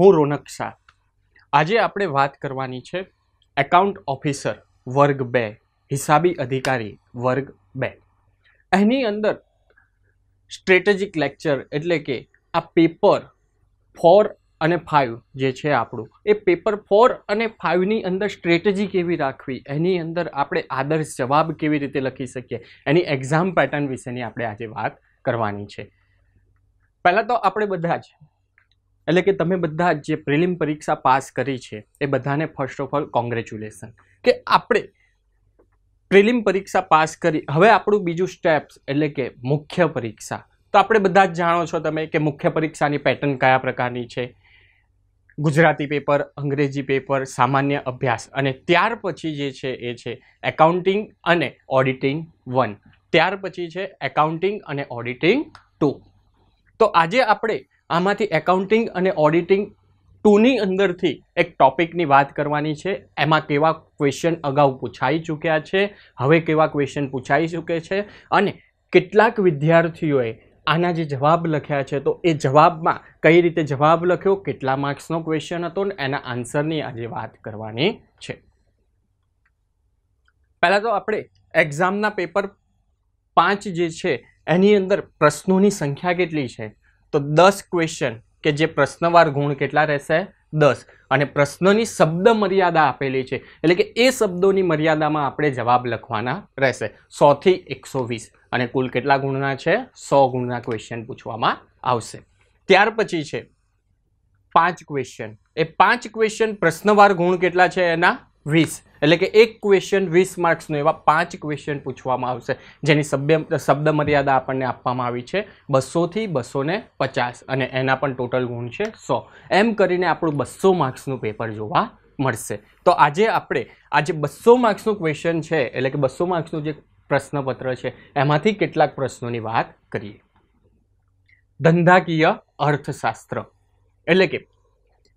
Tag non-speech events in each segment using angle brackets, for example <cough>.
હું રોનક શાહ આજે આપણે વાત કરવાની છે એકાઉન્ટ ઓફિસર વર્ગ બે હિસાબી અધિકારી વર્ગ બે એની અંદર સ્ટ્રેટેજિક લેક્ચર એટલે કે આ પેપર ફોર અને ફાઇવ જે છે આપણું એ પેપર ફોર અને ફાઇવની અંદર સ્ટ્રેટેજી કેવી રાખવી એની અંદર આપણે આદર્શ જવાબ કેવી રીતે લખી શકીએ એની એક્ઝામ પેટર્ન વિશેની આપણે આજે વાત કરવાની છે પહેલાં તો આપણે બધા જ એટલે કે તમે બધા જે પ્રિલિમ પરીક્ષા પાસ કરી છે એ બધાને ફર્સ્ટ ઓફ ઓલ કોંગ્રેચ્યુલેશન કે આપણે પ્રિલિમ પરીક્ષા પાસ કરી હવે આપણું બીજું સ્ટેપ્સ એટલે કે મુખ્ય પરીક્ષા તો આપણે બધા જ જાણો છો તમે કે મુખ્ય પરીક્ષાની પેટર્ન કયા પ્રકારની છે ગુજરાતી પેપર અંગ્રેજી પેપર સામાન્ય અભ્યાસ અને ત્યાર પછી જે છે એ છે એકાઉન્ટિંગ અને ઓડિટિંગ વન ત્યાર પછી છે એકાઉન્ટિંગ અને ઓડિટિંગ ટુ તો આજે આપણે આમાંથી એકાઉન્ટિંગ અને ઓડિટિંગ ટુની અંદરથી એક ટોપિકની વાત કરવાની છે એમાં કેવા ક્વેશ્ચન અગાઉ પૂછાઈ ચૂક્યા છે હવે કેવા ક્વેશ્ચન પૂછાઈ ચૂકે છે અને કેટલાક વિદ્યાર્થીઓએ આના જે જવાબ લખ્યા છે તો એ જવાબમાં કઈ રીતે જવાબ લખ્યો કેટલા માર્ક્સનો ક્વેશ્ચન હતો ને એના આન્સરની આજે વાત કરવાની છે પહેલાં તો આપણે એક્ઝામના પેપર પાંચ જે છે એની અંદર પ્રશ્નોની સંખ્યા કેટલી છે તો દસ ક્વેશ્ચન કે જે પ્રશ્નવાર ગુણ કેટલા રહેશે દસ અને પ્રશ્નની શબ્દ મર્યાદા આપેલી છે એટલે કે એ શબ્દોની મર્યાદામાં આપણે જવાબ લખવાના રહેશે સોથી એકસો વીસ અને કુલ કેટલા ગુણના છે સો ગુણના ક્વેશ્ચન પૂછવામાં આવશે ત્યાર પછી છે પાંચ ક્વેશ્ચન એ પાંચ ક્વેશ્ચન પ્રશ્નવાર ગુણ કેટલા છે એના વીસ એટલે કે એક ક્વેશ્ચન વીસ માર્ક્સનું એવા પાંચ ક્વેશ્ચન પૂછવામાં આવશે જેની સભ્ય શબ્દ મર્યાદા આપણને આપવામાં આવી છે બસોથી બસો ને પચાસ અને એના પણ ટોટલ ગુણ છે સો એમ કરીને આપણું બસો માર્ક્સનું પેપર જોવા મળશે તો આજે આપણે આજે બસો માર્ક્સનું ક્વેશ્ચન છે એટલે કે બસો માર્ક્સનું જે પ્રશ્નપત્ર છે એમાંથી કેટલાક પ્રશ્નોની વાત કરીએ ધંધાકીય અર્થશાસ્ત્ર એટલે કે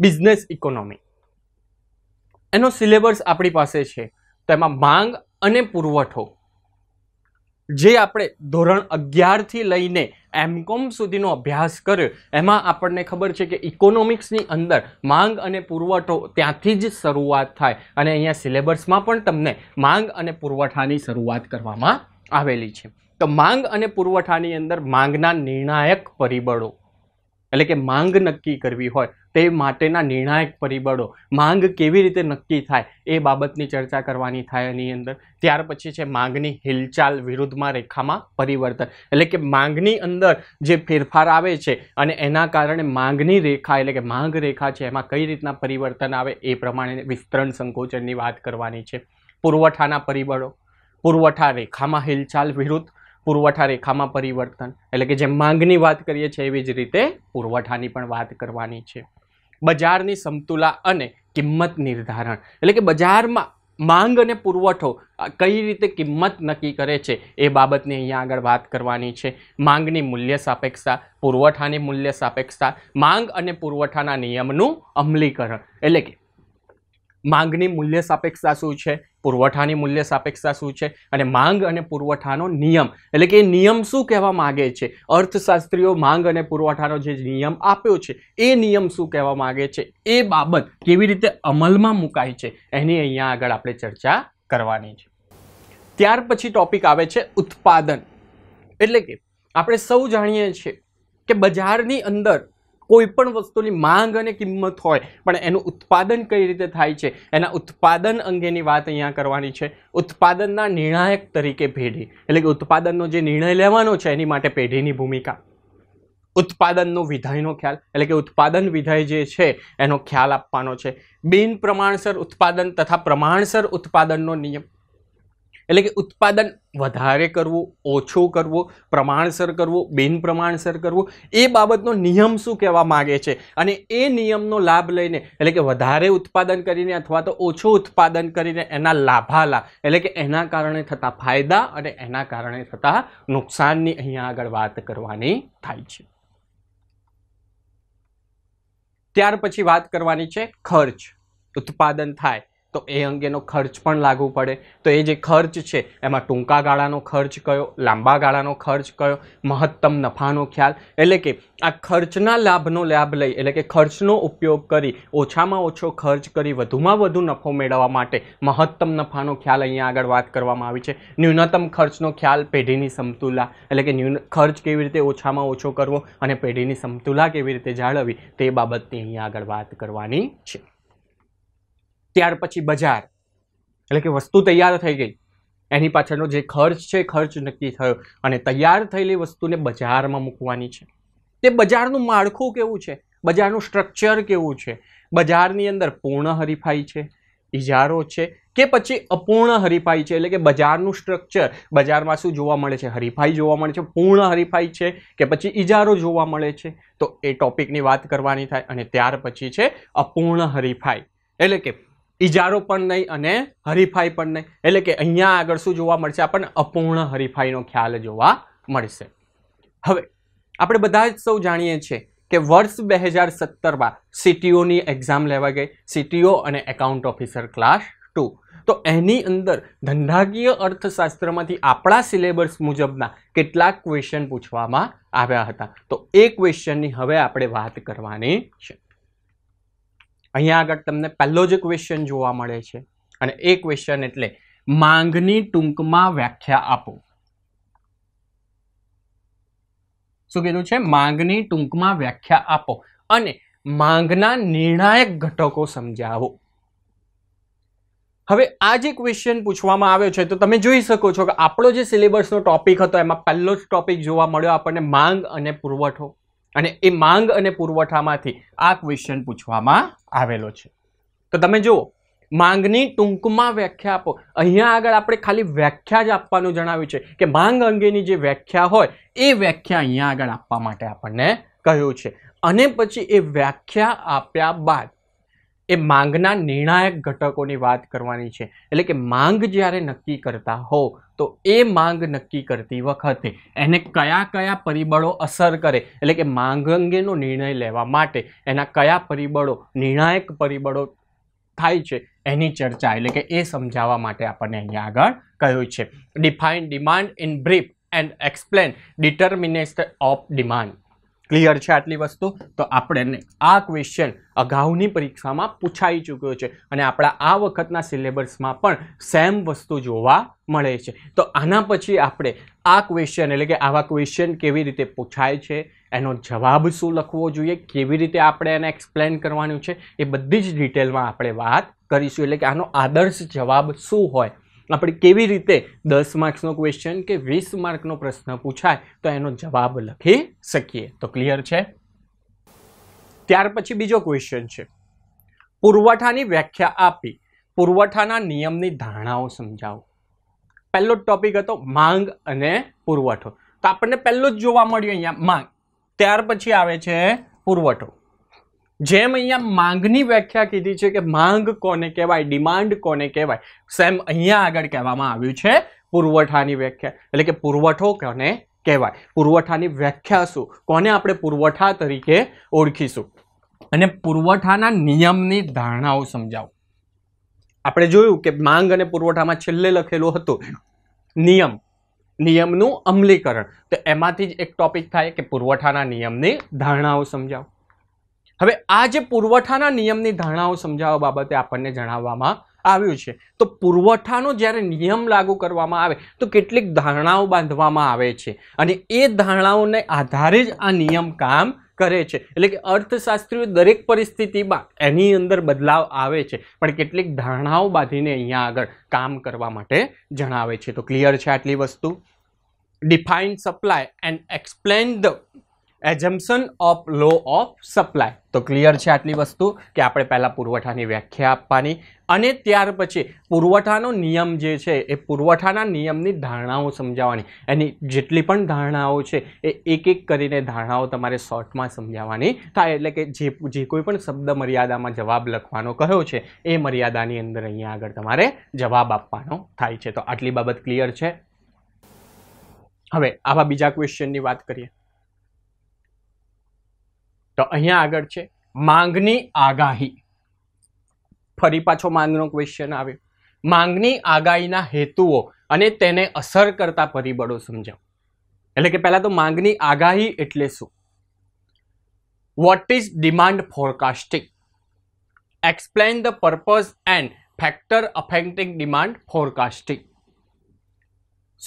બિઝનેસ ઇકોનોમી એનો સિલેબસ આપણી પાસે છે તેમાં માંગ અને પુરવઠો જે આપણે ધોરણ અગિયારથી લઈને એમકોમ સુધીનો અભ્યાસ કર્યો એમાં આપણને ખબર છે કે ઇકોનોમિક્સની અંદર માંગ અને પુરવઠો ત્યાંથી જ શરૂઆત થાય અને અહીંયા સિલેબસમાં પણ તમને માંગ અને પુરવઠાની શરૂઆત કરવામાં આવેલી છે તો માંગ અને પુરવઠાની અંદર માંગના નિર્ણાયક પરિબળો એટલે કે માંગ નક્કી કરવી હોય તે માટેના નિર્ણાયક પરિબળો માંગ કેવી રીતે નક્કી થાય એ બાબતની ચર્ચા કરવાની થાય એની અંદર ત્યાર પછી છે માંગની હિલચાલ વિરુદ્ધમાં રેખામાં પરિવર્તન એટલે કે માંગની અંદર જે ફેરફાર આવે છે અને એના કારણે માંગની રેખા એટલે કે માંગ રેખા છે એમાં કઈ રીતના પરિવર્તન આવે એ પ્રમાણે વિસ્તરણ સંકોચનની વાત કરવાની છે પુરવઠાના પરિબળો પુરવઠા રેખામાં હિલચાલ વિરુદ્ધ પુરવઠા રેખામાં પરિવર્તન એટલે કે જેમ માંગની વાત કરીએ છીએ એવી જ રીતે પુરવઠાની પણ વાત કરવાની છે બજારની સમતુલા અને કિંમત નિર્ધારણ એટલે કે બજારમાં માંગ અને પુરવઠો કઈ રીતે કિંમત નક્કી કરે છે એ બાબતની અહીંયા આગળ વાત કરવાની છે માંગની મૂલ્ય સાપેક્ષતા પુરવઠાની મૂલ્ય સાપેક્ષતા માંગ અને પુરવઠાના નિયમનું અમલીકરણ એટલે કે માંગની મૂલ્ય સાપેક્ષતા શું છે પુરવઠાની મૂલ્ય સાપેક્ષતા શું છે અને માંગ અને પુરવઠાનો નિયમ એટલે કે નિયમ શું કહેવા માગે છે અર્થશાસ્ત્રીઓ માંગ અને પુરવઠાનો જે નિયમ આપ્યો છે એ નિયમ શું કહેવા માગે છે એ બાબત કેવી રીતે અમલમાં મુકાય છે એની અહીંયા આગળ આપણે ચર્ચા કરવાની છે ત્યાર પછી ટોપિક આવે છે ઉત્પાદન એટલે કે આપણે સૌ જાણીએ છીએ કે બજારની અંદર કોઈ પણ વસ્તુની માંગ અને કિંમત હોય પણ એનું ઉત્પાદન કઈ રીતે થાય છે એના ઉત્પાદન અંગેની વાત અહીંયા કરવાની છે ઉત્પાદનના નિર્ણાયક તરીકે પેઢી એટલે કે ઉત્પાદનનો જે નિર્ણય લેવાનો છે એની માટે પેઢીની ભૂમિકા ઉત્પાદનનો વિધાયનો ખ્યાલ એટલે કે ઉત્પાદન વિધાય જે છે એનો ખ્યાલ આપવાનો છે બિન પ્રમાણસર ઉત્પાદન તથા પ્રમાણસર ઉત્પાદનનો નિયમ એટલે કે ઉત્પાદન વધારે કરવું ઓછું કરવું પ્રમાણસર કરવું બિનપ્રમાણસર કરવો એ બાબતનો નિયમ શું કહેવા માગે છે અને એ નિયમનો લાભ લઈને એટલે કે વધારે ઉત્પાદન કરીને અથવા તો ઓછું ઉત્પાદન કરીને એના લાભાલા એટલે કે એના કારણે થતા ફાયદા અને એના કારણે થતા નુકસાનની અહીંયા આગળ વાત કરવાની થાય છે ત્યાર પછી વાત કરવાની છે ખર્ચ ઉત્પાદન થાય તો એ અંગેનો ખર્ચ પણ લાગુ પડે તો એ જે ખર્ચ છે એમાં ટૂંકા ગાળાનો ખર્ચ કયો લાંબા ગાળાનો ખર્ચ કયો મહત્તમ નફાનો ખ્યાલ એટલે કે આ ખર્ચના લાભનો લાભ લઈ એટલે કે ખર્ચનો ઉપયોગ કરી ઓછામાં ઓછો ખર્ચ કરી વધુમાં વધુ નફો મેળવવા માટે મહત્તમ નફાનો ખ્યાલ અહીંયા આગળ વાત કરવામાં આવી છે ન્યૂનતમ ખર્ચનો ખ્યાલ પેઢીની સમતુલા એટલે કે ન્યૂન ખર્ચ કેવી રીતે ઓછામાં ઓછો કરવો અને પેઢીની સમતુલા કેવી રીતે જાળવવી તે બાબતની અહીંયા આગળ વાત કરવાની છે ત્યાર પછી બજાર એટલે કે વસ્તુ તૈયાર થઈ ગઈ એની પાછળનો જે ખર્ચ છે ખર્ચ નક્કી થયો અને તૈયાર થયેલી વસ્તુને બજારમાં મૂકવાની છે તે બજારનું માળખું કેવું છે બજારનું સ્ટ્રક્ચર કેવું છે બજારની અંદર પૂર્ણ હરીફાઈ છે ઇજારો છે કે પછી અપૂર્ણ હરીફાઈ છે એટલે કે બજારનું સ્ટ્રક્ચર બજારમાં શું જોવા મળે છે હરીફાઈ જોવા મળે છે પૂર્ણ હરીફાઈ છે કે પછી ઇજારો જોવા મળે છે તો એ ટોપિકની વાત કરવાની થાય અને ત્યાર પછી છે અપૂર્ણ હરીફાઈ એટલે કે ઇજારો પણ નહીં અને હરીફાઈ પણ નહીં એટલે કે અહીંયા આગળ શું જોવા મળશે આપણને અપૂર્ણ હરીફાઈનો ખ્યાલ જોવા મળશે હવે આપણે બધા જ સૌ જાણીએ છીએ કે વર્ષ બે હજાર સત્તરમાં સીટીઓની એક્ઝામ લેવા ગઈ સીટીઓ અને એકાઉન્ટ ઓફિસર ક્લાસ ટુ તો એની અંદર ધંધાકીય અર્થશાસ્ત્રમાંથી આપણા સિલેબસ મુજબના કેટલાક ક્વેશ્ચન પૂછવામાં આવ્યા હતા તો એ ક્વેશ્ચનની હવે આપણે વાત કરવાની છે અહીંયા આગળ તમને પહેલો જ ક્વેશ્ચન જોવા મળે છે અને એ ક્વેશ્ચન એટલે માંગની ટૂંકમાં વ્યાખ્યા આપો શું કીધું છે માંગની ટૂંકમાં વ્યાખ્યા આપો અને માંગના નિર્ણાયક ઘટકો સમજાવો હવે આ જે ક્વેશ્ચન પૂછવામાં આવ્યો છે તો તમે જોઈ શકો છો કે આપણો જે સિલેબસનો ટોપિક હતો એમાં પહેલો જ ટોપિક જોવા મળ્યો આપણને માંગ અને પુરવઠો અને એ માંગ અને પુરવઠામાંથી આ ક્વેશ્ચન પૂછવામાં આવેલો છે તો તમે જુઓ માંગની ટૂંકમાં વ્યાખ્યા આપો અહીંયા આગળ આપણે ખાલી વ્યાખ્યા જ આપવાનું જણાવ્યું છે કે માંગ અંગેની જે વ્યાખ્યા હોય એ વ્યાખ્યા અહીંયા આગળ આપવા માટે આપણને કહ્યું છે અને પછી એ વ્યાખ્યા આપ્યા બાદ એ માંગના નિર્ણાયક ઘટકોની વાત કરવાની છે એટલે કે માંગ જ્યારે નક્કી કરતા હો તો એ માંગ નક્કી કરતી વખતે એને કયા કયા પરિબળો અસર કરે એટલે કે માંગ અંગેનો નિર્ણય લેવા માટે એના કયા પરિબળો નિર્ણાયક પરિબળો થાય છે એની ચર્ચા એટલે કે એ સમજાવવા માટે આપણને અહીંયા આગળ કહ્યું છે define demand in brief and explain determination of demand clear છે આટલી વસ્તુ તો આપણે આ ક્વેશ્ચન અગાઉની પરીક્ષામાં પૂછાઈ ચૂક્યો છે અને આપણા આ વખતના સિલેબસમાં પણ સેમ વસ્તુ જોવા મળે છે તો આના પછી આપણે આ ક્વેશ્ચન એટલે કે આવા ક્વેશ્ચન કેવી રીતે પૂછાય છે એનો જવાબ શું લખવો જોઈએ કેવી રીતે આપણે એને એક્સપ્લેન કરવાનું છે એ બધી જ ડિટેલમાં આપણે વાત કરીશું એટલે કે આનો આદર્શ જવાબ શું હોય આપણે કેવી રીતે દસ માર્ક્સનો ક્વેશ્ચન કે વીસ માર્કનો પ્રશ્ન પૂછાય તો એનો જવાબ લખી શકીએ તો ક્લિયર છે ત્યાર પછી બીજો ક્વેશ્ચન છે પુરવઠાની વ્યાખ્યા આપી પુરવઠાના નિયમની ધારણાઓ સમજાવો પહેલો ટોપિક હતો માંગ અને પુરવઠો તો આપણને પહેલો જ જોવા મળ્યો અહીંયા માંગ ત્યાર પછી આવે છે પુરવઠો જેમ અહીંયા માંગની વ્યાખ્યા કીધી છે કે માંગ કોને કહેવાય ડિમાન્ડ કોને કહેવાય સેમ અહીંયા આગળ કહેવામાં આવ્યું છે પુરવઠાની વ્યાખ્યા એટલે કે પુરવઠો કોને કહેવાય પુરવઠાની વ્યાખ્યા શું કોને આપણે પુરવઠા તરીકે ઓળખીશું અને પુરવઠાના નિયમની ધારણાઓ સમજાવો આપણે જોયું કે માંગ અને પુરવઠામાં છેલ્લે લખેલું હતું નિયમ નિયમનું અમલીકરણ તો એમાંથી જ એક ટોપિક થાય કે પુરવઠાના નિયમની ધારણાઓ સમજાવો હવે આ જે પુરવઠાના નિયમની ધારણાઓ સમજાવવા બાબતે આપણને જણાવવામાં આવ્યું છે તો પુરવઠાનો જ્યારે નિયમ લાગુ કરવામાં આવે તો કેટલીક ધારણાઓ બાંધવામાં આવે છે અને એ ધારણાઓને આધારે જ આ નિયમ કામ કરે છે એટલે કે અર્થશાસ્ત્રીઓ દરેક પરિસ્થિતિમાં એની અંદર બદલાવ આવે છે પણ કેટલીક ધારણાઓ બાંધીને અહીંયા આગળ કામ કરવા માટે જણાવે છે તો ક્લિયર છે આટલી વસ્તુ define supply and explain the assumption of law of supply તો ક્લિયર છે આટલી વસ્તુ કે આપણે પહેલાં પુરવઠાની વ્યાખ્યા આપવાની અને ત્યાર પછી પુરવઠાનો નિયમ જે છે એ પુરવઠાના નિયમની ધારણાઓ સમજાવવાની એની જેટલી પણ ધારણાઓ છે એ એક એક કરીને ધારણાઓ તમારે શોર્ટમાં સમજાવવાની થાય એટલે કે જે જે કોઈ પણ શબ્દ મર્યાદામાં જવાબ લખવાનો કહ્યો છે એ મર્યાદાની અંદર અહીંયા આગળ તમારે જવાબ આપવાનો થાય છે તો આટલી બાબત ક્લિયર છે હવે આવા બીજા ક્વેશ્ચનની વાત કરીએ તો અહીંયા આગળ છે માંગની આગાહી ફરી પાછો માંગનો ક્વેશ્ચન આવ્યો માંગની આગાહીના હેતુઓ અને તેને અસર કરતા પરિબળો સમજાવો એટલે કે પહેલાં તો માંગની આગાહી એટલે શું what is demand forecasting explain the purpose and factor affecting demand forecasting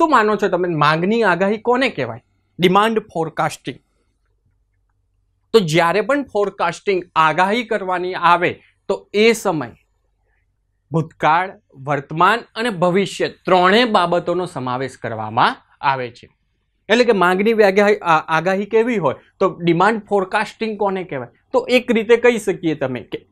શું માનો છો તમે માંગની આગાહી કોને કહેવાય ડિમાન્ડ ફોરકાસ્ટિંગ તો જ્યારે પણ ફોરકાસ્ટિંગ આગાહી કરવાની આવે તો એ સમય ભૂતકાળ વર્તમાન અને ભવિષ્ય ત્રણેય બાબતોનો સમાવેશ કરવામાં આવે છે એટલે કે માંગની આગાહી કેવી હોય તો ડિમાન્ડ ફોરકાસ્ટિંગ કોને કહેવાય તો એક રીતે કહી શકીએ તમે કે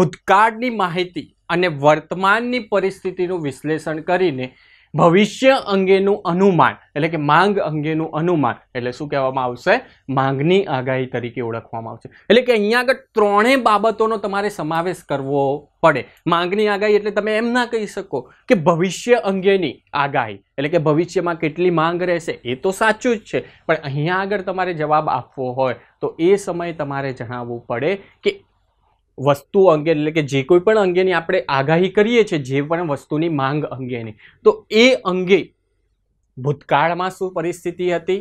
ભૂતકાળની માહિતી અને વર્તમાનની પરિસ્થિતિનું વિશ્લેષણ કરીને ભવિષ્ય અંગેનું અનુમાન એટલે કે માંગ અંગેનું અનુમાન એટલે શું કહેવામાં આવશે માંગની આગાહી તરીકે ઓળખવામાં આવશે એટલે કે અહીંયા આગળ ત્રણેય બાબતોનો તમારે સમાવેશ કરવો પડે માંગની આગાહી એટલે તમે એમ ના કહી શકો કે ભવિષ્ય અંગેની આગાહી એટલે કે ભવિષ્યમાં કેટલી માંગ રહેશે એ તો સાચું જ છે પણ અહીંયા આગળ તમારે જવાબ આપવો હોય તો એ સમયે તમારે જણાવવું પડે કે વસ્તુ અંગે એટલે કે જે કોઈ પણ અંગેની આપણે આગાહી કરીએ છીએ જે પણ વસ્તુની માંગ અંગેની તો એ અંગે ભૂતકાળમાં શું પરિસ્થિતિ હતી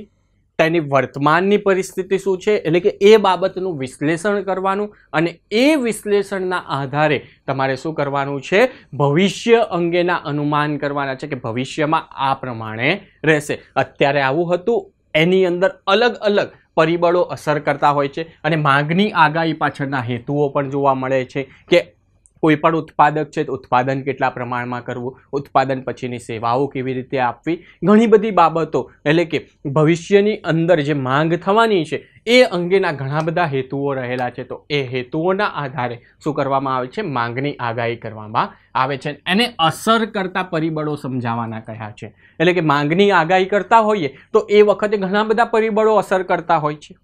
તેની વર્તમાનની પરિસ્થિતિ શું છે એટલે કે એ બાબતનું વિશ્લેષણ કરવાનું અને એ વિશ્લેષણના આધારે તમારે શું કરવાનું છે ભવિષ્ય અંગેના અનુમાન કરવાના છે કે ભવિષ્યમાં આ પ્રમાણે રહેશે અત્યારે આવું હતું એની અંદર અલગ અલગ પરિબળો અસર કરતા હોય છે અને માંગની આગાહી પાછળના હેતુઓ પણ જોવા મળે છે કે કોઈપણ ઉત્પાદક છે તો ઉત્પાદન કેટલા પ્રમાણમાં કરવું ઉત્પાદન પછીની સેવાઓ કેવી રીતે આપવી ઘણી બધી બાબતો એટલે કે ભવિષ્યની અંદર જે માંગ થવાની છે એ અંગેના ઘણા બધા હેતુઓ રહેલા છે તો એ હેતુઓના આધારે શું કરવામાં આવે છે માંગની આગાહી કરવામાં આવે છે એને અસર કરતા પરિબળો સમજાવવાના કયા છે એટલે કે માંગની આગાહી કરતા હોઈએ તો એ વખતે ઘણા બધા પરિબળો અસર કરતા હોય છે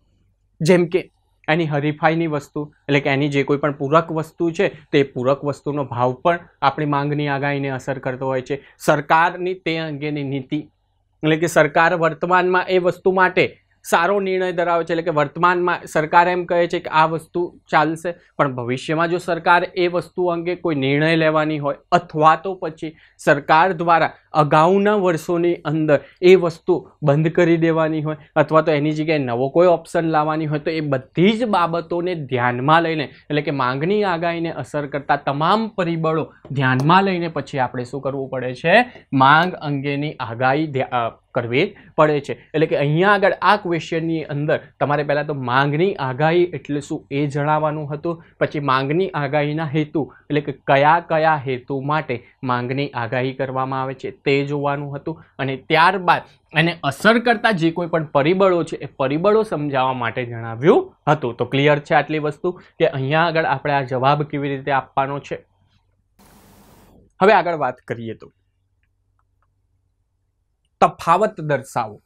જેમ કે એની હરીફાઈની વસ્તુ એટલે કે એની જે કોઈ પણ પૂરક વસ્તુ છે તે પૂરક વસ્તુનો ભાવ પણ આપણી માંગની આગાહીને અસર કરતો હોય છે સરકારની તે અંગેની નીતિ એટલે કે સરકાર વર્તમાનમાં એ વસ્તુ માટે સારો નિર્ણય ધરાવે છે એટલે કે વર્તમાનમાં સરકાર એમ કહે છે કે આ વસ્તુ ચાલશે પણ ભવિષ્યમાં જો સરકાર એ વસ્તુ અંગે કોઈ નિર્ણય લેવાની હોય અથવા તો પછી સરકાર દ્વારા અગાઉના વર્ષોની અંદર એ વસ્તુ બંધ કરી દેવાની હોય અથવા તો એની જગ્યાએ નવો કોઈ ઓપ્શન લાવવાની હોય તો એ બધી જ બાબતોને ધ્યાનમાં લઈને એટલે કે માંગની આગાહીને અસર કરતા તમામ પરિબળો ધ્યાનમાં લઈને પછી આપણે શું કરવું પડે છે માંગ અંગેની આગાહી કરવી પડે છે એટલે કે અહીંયા આગળ આ ક્વેશ્ચનની અંદર તમારે પહેલાં તો માંગની આગાહી એટલે શું એ જણાવવાનું હતું પછી માંગની આગાહીના હેતુ એટલે કે કયા કયા હેતુ માટે માંગની આગાહી કરવામાં આવે છે તે જોવાનું હતું અને ત્યારબાદ એને અસર કરતા જે કોઈ પણ પરિબળો છે એ પરિબળો સમજાવવા માટે જણાવ્યું હતું તો ક્લિયર છે આટલી વસ્તુ કે અહીંયા આગળ આપણે આ જવાબ કેવી રીતે આપવાનો છે હવે આગળ વાત કરીએ તો તફાવત દર્શાવો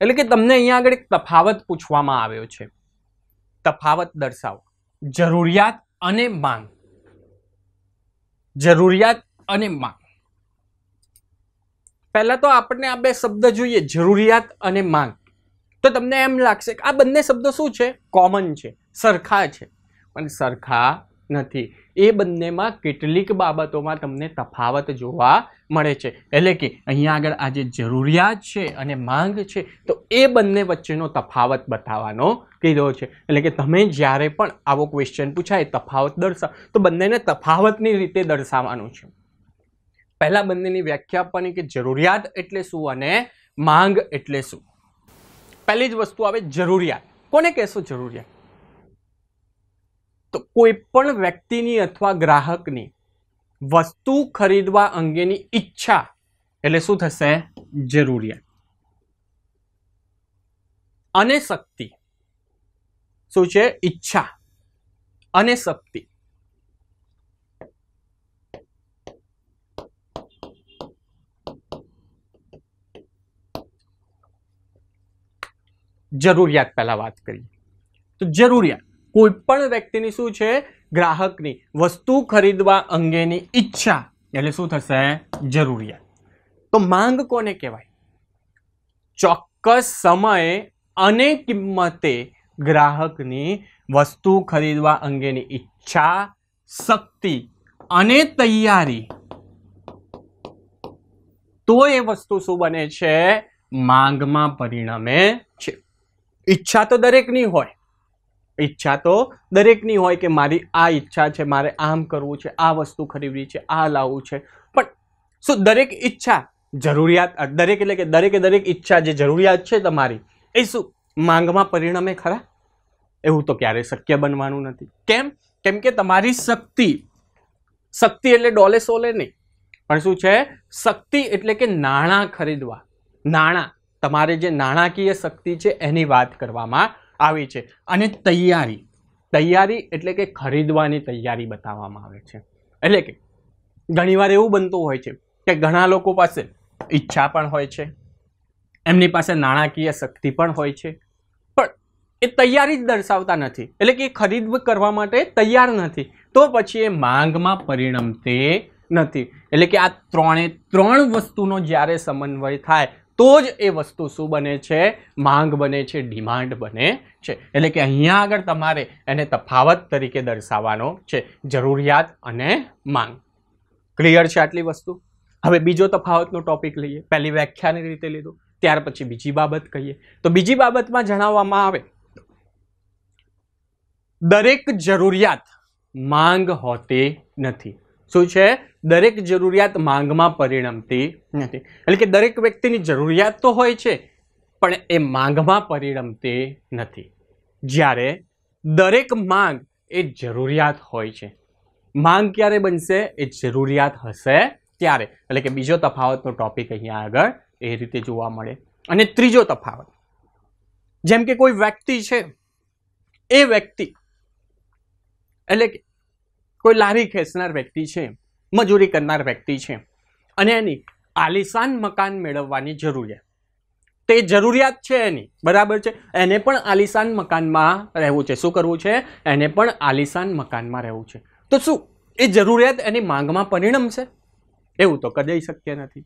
એટલે કે તમને અહીંયા આગળ એક તફાવત પૂછવામાં આવ્યો છે તફાવત દર્શાવો જરૂરિયાત અને માંગ જરૂરિયાત અને માંગ પહેલાં તો આપણને આ બે શબ્દ જોઈએ જરૂરિયાત અને માંગ તો તમને એમ લાગશે કે આ બંને શબ્દ શું છે કોમન છે સરખા છે અને સરખા નથી એ બંનેમાં કેટલીક બાબતોમાં તમને તફાવત જોવા મળે છે એટલે કે અહીંયા આગળ આ જે જરૂરિયાત છે અને માંગ છે તો એ બંને વચ્ચેનો તફાવત બતાવવાનો કીધો છે એટલે કે તમે જ્યારે પણ આવો ક્વેશ્ચન પૂછાય તફાવત દર્શાવ તો બંનેને તફાવતની રીતે દર્શાવવાનું છે પહેલાં બંનેની વ્યાખ્યા આપવાની કે જરૂરિયાત એટલે શું અને માંગ એટલે શું પહેલી જ વસ્તુ આવે જરૂરિયાત કોને કહેશો જરૂરિયાત કોઈ પણ વ્યક્તિની અથવા ગ્રાહકની વસ્તુ ખરીદવા અંગેની ઈચ્છા એટલે શું થશે જરૂરિયાત અને શક્તિ શું છે ઈચ્છા અને શક્તિ જરૂરિયાત પહેલા વાત કરીએ તો જરૂરિયાત કોઈ પણ વ્યક્તિની શું છે ગ્રાહકની વસ્તુ ખરીદવા અંગેની ઈચ્છા એટલે શું થશે જરૂરિયાત તો માંગ કોને કહેવાય ચોક્કસ સમયે અને કિંમતે ગ્રાહકની વસ્તુ ખરીદવા અંગેની ઈચ્છા શક્તિ અને તૈયારી તો એ વસ્તુ શું બને છે માંગમાં પરિણમે છે ઈચ્છા તો દરેકની હોય ઈચ્છા તો દરેકની હોય કે મારી આ ઈચ્છા છે મારે આમ કરવું છે આ વસ્તુ ખરીદવી છે આ લાવવું છે પણ શું દરેક ઈચ્છા જરૂરિયાત દરેક એટલે કે દરેકે દરેક ઈચ્છા જે જરૂરિયાત છે તમારી એ શું માંગમાં પરિણમે ખરા એવું તો ક્યારેય શક્ય બનવાનું નથી કેમ કેમ કે તમારી શક્તિ શક્તિ એટલે ડોલે સોલે નહીં પણ શું છે શક્તિ એટલે કે નાણાં ખરીદવા નાણાં તમારે જે નાણાકીય શક્તિ છે એની વાત કરવામાં આવી છે અને તૈયારી તૈયારી એટલે કે ખરીદવાની તૈયારી બતાવવામાં આવે છે એટલે કે ઘણીવાર એવું બનતું હોય છે કે ઘણા લોકો પાસે ઈચ્છા પણ હોય છે એમની પાસે નાણાકીય શક્તિ પણ હોય છે પણ એ તૈયારી જ દર્શાવતા નથી એટલે કે એ ખરીદ કરવા માટે તૈયાર નથી તો પછી એ માંગમાં પરિણમતે નથી એટલે કે આ ત્રણે ત્રણ વસ્તુનો જ્યારે સમન્વય થાય તો જ એ વસ્તુ શું બને છે માંગ બને છે ડિમાન્ડ બને છે એટલે કે અહીંયા આગળ તમારે એને તફાવત તરીકે દર્શાવવાનો છે જરૂરિયાત અને માંગ ક્લિયર છે આટલી વસ્તુ હવે બીજો તફાવતનો ટોપિક લઈએ પહેલી વ્યાખ્યાની રીતે લીધું ત્યાર પછી બીજી બાબત કહીએ તો બીજી બાબતમાં જણાવવામાં આવે દરેક જરૂરિયાત માંગ હોતી નથી શું છે દરેક જરૂરિયાત માંગમાં પરિણમતી નથી એટલે કે દરેક વ્યક્તિની જરૂરિયાત તો હોય છે પણ એ માંગમાં પરિણમતી નથી જ્યારે દરેક માંગ એ જરૂરિયાત હોય છે માંગ ક્યારે બનશે એ જરૂરિયાત હશે ત્યારે એટલે કે બીજો તફાવતનો ટોપિક અહીંયા આગળ એ રીતે જોવા મળે અને ત્રીજો તફાવત જેમ કે કોઈ વ્યક્તિ છે એ વ્યક્તિ એટલે કે કોઈ લારી ખેંચનાર વ્યક્તિ છે મજૂરી કરનાર વ્યક્તિ છે અને એની આલિશાન મકાન મેળવવાની જરૂરિયાત તે જરૂરિયાત છે એની બરાબર છે એને પણ આલિશાન મકાનમાં રહેવું છે શું કરવું છે એને પણ આલિશાન મકાનમાં રહેવું છે તો શું એ જરૂરિયાત એની માંગમાં પરિણમશે એવું તો કદાય શક્ય નથી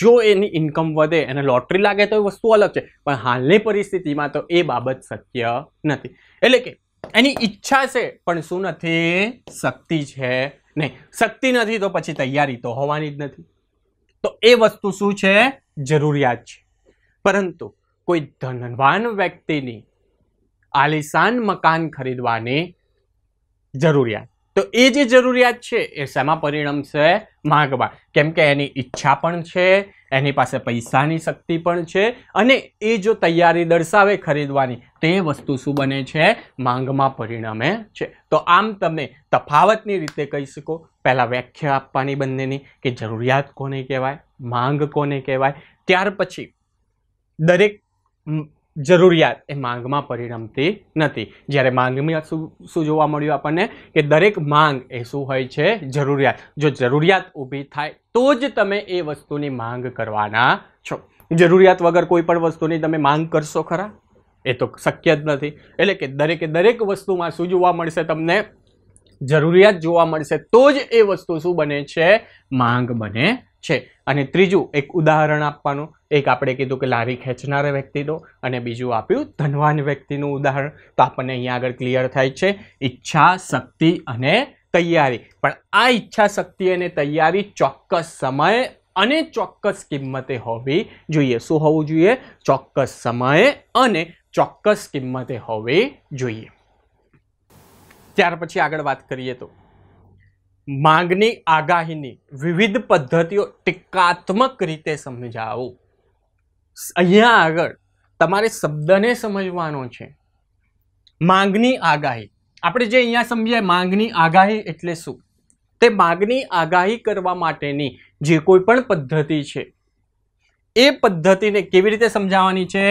જો એની ઇન્કમ વધે એને લોટરી લાગે તો એ વસ્તુ અલગ છે પણ હાલની પરિસ્થિતિમાં તો એ બાબત શક્ય નથી એટલે કે એની ઈચ્છા છે પણ શું નથી શક્તિ છે નહીં શક્તિ નથી તો પછી તૈયારી તો હોવાની જ નથી તો એ વસ્તુ શું છે જરૂરિયાત છે પરંતુ કોઈ ધનવાન વ્યક્તિની આલિશાન મકાન ખરીદવાની જરૂરિયાત તો એ જે જરૂરિયાત છે એ શેમાં પરિણમશે માગમાં કેમ કે એની ઈચ્છા પણ છે એની પાસે પૈસાની શક્તિ પણ છે અને એ જો તૈયારી દર્શાવે ખરીદવાની તે વસ્તુ શું બને છે માંગમાં પરિણમે છે તો આમ તમે તફાવતની રીતે કહી શકો પહેલાં વ્યાખ્યા આપવાની બંનેની કે જરૂરિયાત કોને કહેવાય માંગ કોને કહેવાય ત્યાર પછી દરેક જરૂરિયાત એ માંગમાં પરિણમતી નથી જ્યારે માંગમાં શું શું જોવા મળ્યું આપણને કે દરેક માંગ એ શું હોય છે જરૂરિયાત જો જરૂરિયાત ઊભી થાય તો જ તમે એ વસ્તુની માંગ કરવાના છો જરૂરિયાત વગર કોઈ પણ વસ્તુની તમે માંગ કરશો ખરા એ તો શક્ય જ નથી એટલે કે દરેકે દરેક વસ્તુમાં શું જોવા મળશે તમને જરૂરિયાત જોવા મળશે તો જ એ વસ્તુ શું બને છે માંગ બને છે અને ત્રીજું એક ઉદાહરણ આપવાનું એક આપણે કીધું કે લારી ખેંચનાર વ્યક્તિનું અને બીજું આપ્યું ધનવાન વ્યક્તિનું ઉદાહરણ તો આપણને અહીંયા આગળ ક્લિયર થાય છે ઈચ્છા શક્તિ અને તૈયારી પણ આ ઈચ્છા શક્તિ અને તૈયારી ચોક્કસ સમય અને ચોક્કસ કિંમતે હોવી જોઈએ શું હોવું જોઈએ ચોક્કસ સમયે અને ચોક્કસ કિંમતે હોવી જોઈએ ત્યાર પછી આગળ વાત કરીએ તો માંગની આગાહીની વિવિધ પદ્ધતિઓ ટીકાત્મક રીતે સમજાવું અહીંયા આગળ તમારે શબ્દને સમજવાનો છે માંગની આગાહી આપણે જે અહીંયા સમજીએ માંગની આગાહી એટલે શું તે માંગની આગાહી કરવા માટેની જે કોઈ પણ પદ્ધતિ છે એ પદ્ધતિને કેવી રીતે સમજાવવાની છે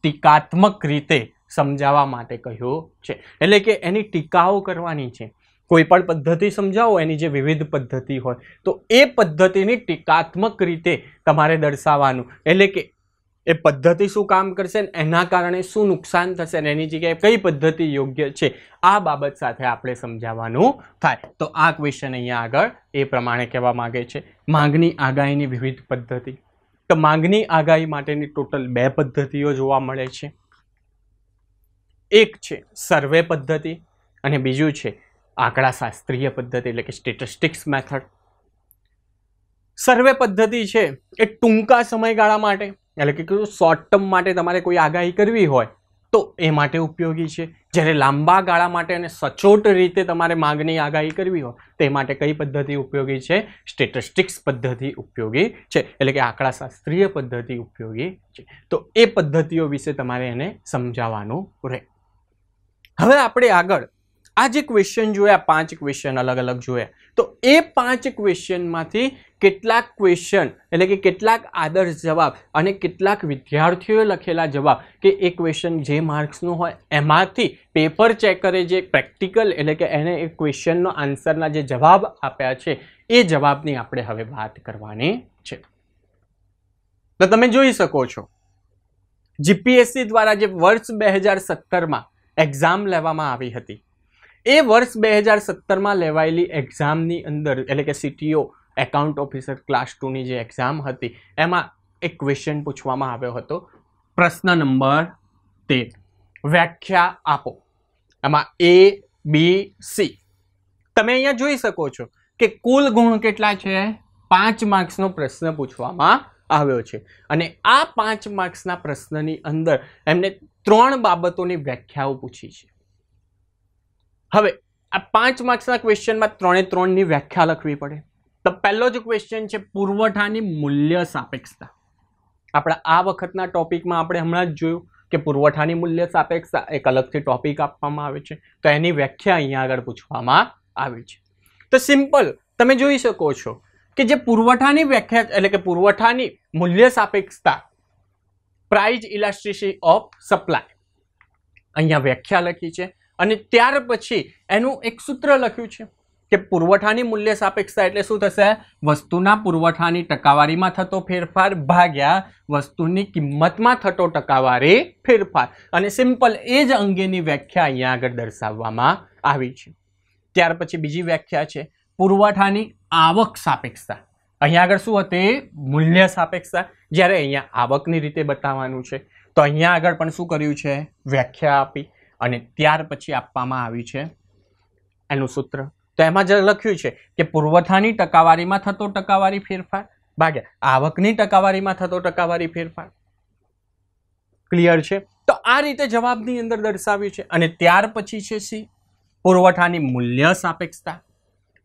ટીકાત્મક રીતે સમજાવવા માટે કહ્યું છે એટલે કે એની ટીકાઓ કરવાની છે કોઈ પણ પદ્ધતિ સમજાવો એની જે વિવિધ પદ્ધતિ હોય તો એ પદ્ધતિની ટીકાત્મક રીતે તમારે દર્શાવવાનું એટલે કે એ પદ્ધતિ શું કામ કરશે ને એના કારણે શું નુકસાન થશે ને એની જગ્યાએ કઈ પદ્ધતિ યોગ્ય છે આ બાબત સાથે આપણે સમજાવવાનું થાય તો આ ક્વેશ્ચન અહીંયા આગળ એ પ્રમાણે કહેવા માગે છે માંગની આગાહીની વિવિધ પદ્ધતિ તો માંગની આગાહી માટેની ટોટલ બે પદ્ધતિઓ જોવા મળે છે એક છે સર્વે પદ્ધતિ અને બીજું છે આંકડા શાસ્ત્રીય પદ્ધતિ એટલે કે સ્ટેટિસ્ટિક્સ મેથડ સર્વે પદ્ધતિ છે એ ટૂંકા સમયગાળા માટે એટલે કે શોર્ટ ટર્મ માટે તમારે કોઈ આગાહી કરવી હોય તો એ માટે ઉપયોગી છે જ્યારે લાંબા ગાળા માટે અને સચોટ રીતે તમારે માગની આગાહી કરવી હોય તે માટે કઈ પદ્ધતિ ઉપયોગી છે સ્ટેટિસ્ટિક્સ પદ્ધતિ ઉપયોગી છે એટલે કે આંકડા શાસ્ત્રીય પદ્ધતિ ઉપયોગી છે તો એ પદ્ધતિઓ વિશે તમારે એને સમજાવવાનું રહે હવે આપણે આગળ આ જે ક્વેશ્ચન જોયા પાંચ ક્વેશ્ચન અલગ અલગ જોયા તો એ પાંચ ક્વેશ્ચનમાંથી કેટલાક ક્વેશ્ચન એટલે કે કેટલાક આદર્શ જવાબ અને કેટલાક વિદ્યાર્થીઓએ લખેલા જવાબ કે એ ક્વેશ્ચન જે માર્ક્સનો હોય એમાંથી પેપર ચેકરે જે પ્રેક્ટિકલ એટલે કે એને એ ક્વેશ્ચનનો આન્સરના જે જવાબ આપ્યા છે એ જવાબની આપણે હવે વાત કરવાની છે તો તમે જોઈ શકો છો જીપીએસસી દ્વારા જે વર્ષ બે હજાર સત્તરમાં એક્ઝામ લેવામાં આવી હતી એ વર્ષ બે હજાર સત્તરમાં લેવાયેલી એક્ઝામની અંદર એટલે કે સીટીઓ એકાઉન્ટ ઓફિસર ક્લાસ ટુની જે એક્ઝામ હતી એમાં એક ક્વેશ્ચન પૂછવામાં આવ્યો હતો પ્રશ્ન નંબર તેર વ્યાખ્યા આપો એમાં એ બી સી તમે અહીંયા જોઈ શકો છો કે કુલ ગુણ કેટલા છે પાંચ માર્ક્સનો પ્રશ્ન પૂછવામાં આવ્યો છે અને આ પાંચ માર્ક્સના પ્રશ્નની અંદર એમને ત્રણ બાબતોની વ્યાખ્યાઓ પૂછી છે હવે આ પાંચ માર્ક્સના ક્વેશ્ચનમાં ત્રણે ત્રણની વ્યાખ્યા લખવી પડે તો પહેલો જ ક્વેશ્ચન છે પુરવઠાની મૂલ્ય સાપેક્ષતા આપણા આ વખતના ટોપિકમાં આપણે હમણાં જ જોયું કે પુરવઠાની મૂલ્ય સાપેક્ષતા એક અલગથી ટોપિક આપવામાં આવે છે તો એની વ્યાખ્યા અહીંયા આગળ પૂછવામાં આવે છે તો સિમ્પલ તમે જોઈ શકો છો કે જે પુરવઠાની વ્યાખ્યા એટલે કે પુરવઠાની મૂલ્ય સાપેક્ષતા પ્રાઇઝ ઇલાસ્ટ્રિસિટી ઓફ સપ્લાય અહીંયા વ્યાખ્યા લખી છે અને ત્યાર પછી એનું એક સૂત્ર લખ્યું છે કે પુરવઠાની મૂલ્ય સાપેક્ષતા એટલે શું થશે વસ્તુના પુરવઠાની ટકાવારીમાં થતો ફેરફાર ભાગ્યા વસ્તુની કિંમતમાં થતો ટકાવારી ફેરફાર અને સિમ્પલ એ જ અંગેની વ્યાખ્યા અહીંયા આગળ દર્શાવવામાં આવી છે ત્યાર પછી બીજી વ્યાખ્યા છે પુરવઠાની આવક સાપેક્ષતા અહીંયા આગળ શું હતી મૂલ્ય સાપેક્ષતા જ્યારે અહીંયા આવકની રીતે બતાવવાનું છે તો અહીંયા આગળ પણ શું કર્યું છે વ્યાખ્યા આપી અને ત્યાર પછી આપવામાં આવ્યું છે એનું સૂત્ર તો એમાં જ લખ્યું છે કે પુરવઠાની ટકાવારીમાં થતો ટકાવારી ફેરફાર ભાગ્યા આવકની ટકાવારીમાં થતો ટકાવારી ફેરફાર ક્લિયર છે તો આ રીતે જવાબની અંદર દર્શાવ્યું છે અને ત્યાર પછી છે સી પુરવઠાની મૂલ્ય સાપેક્ષતા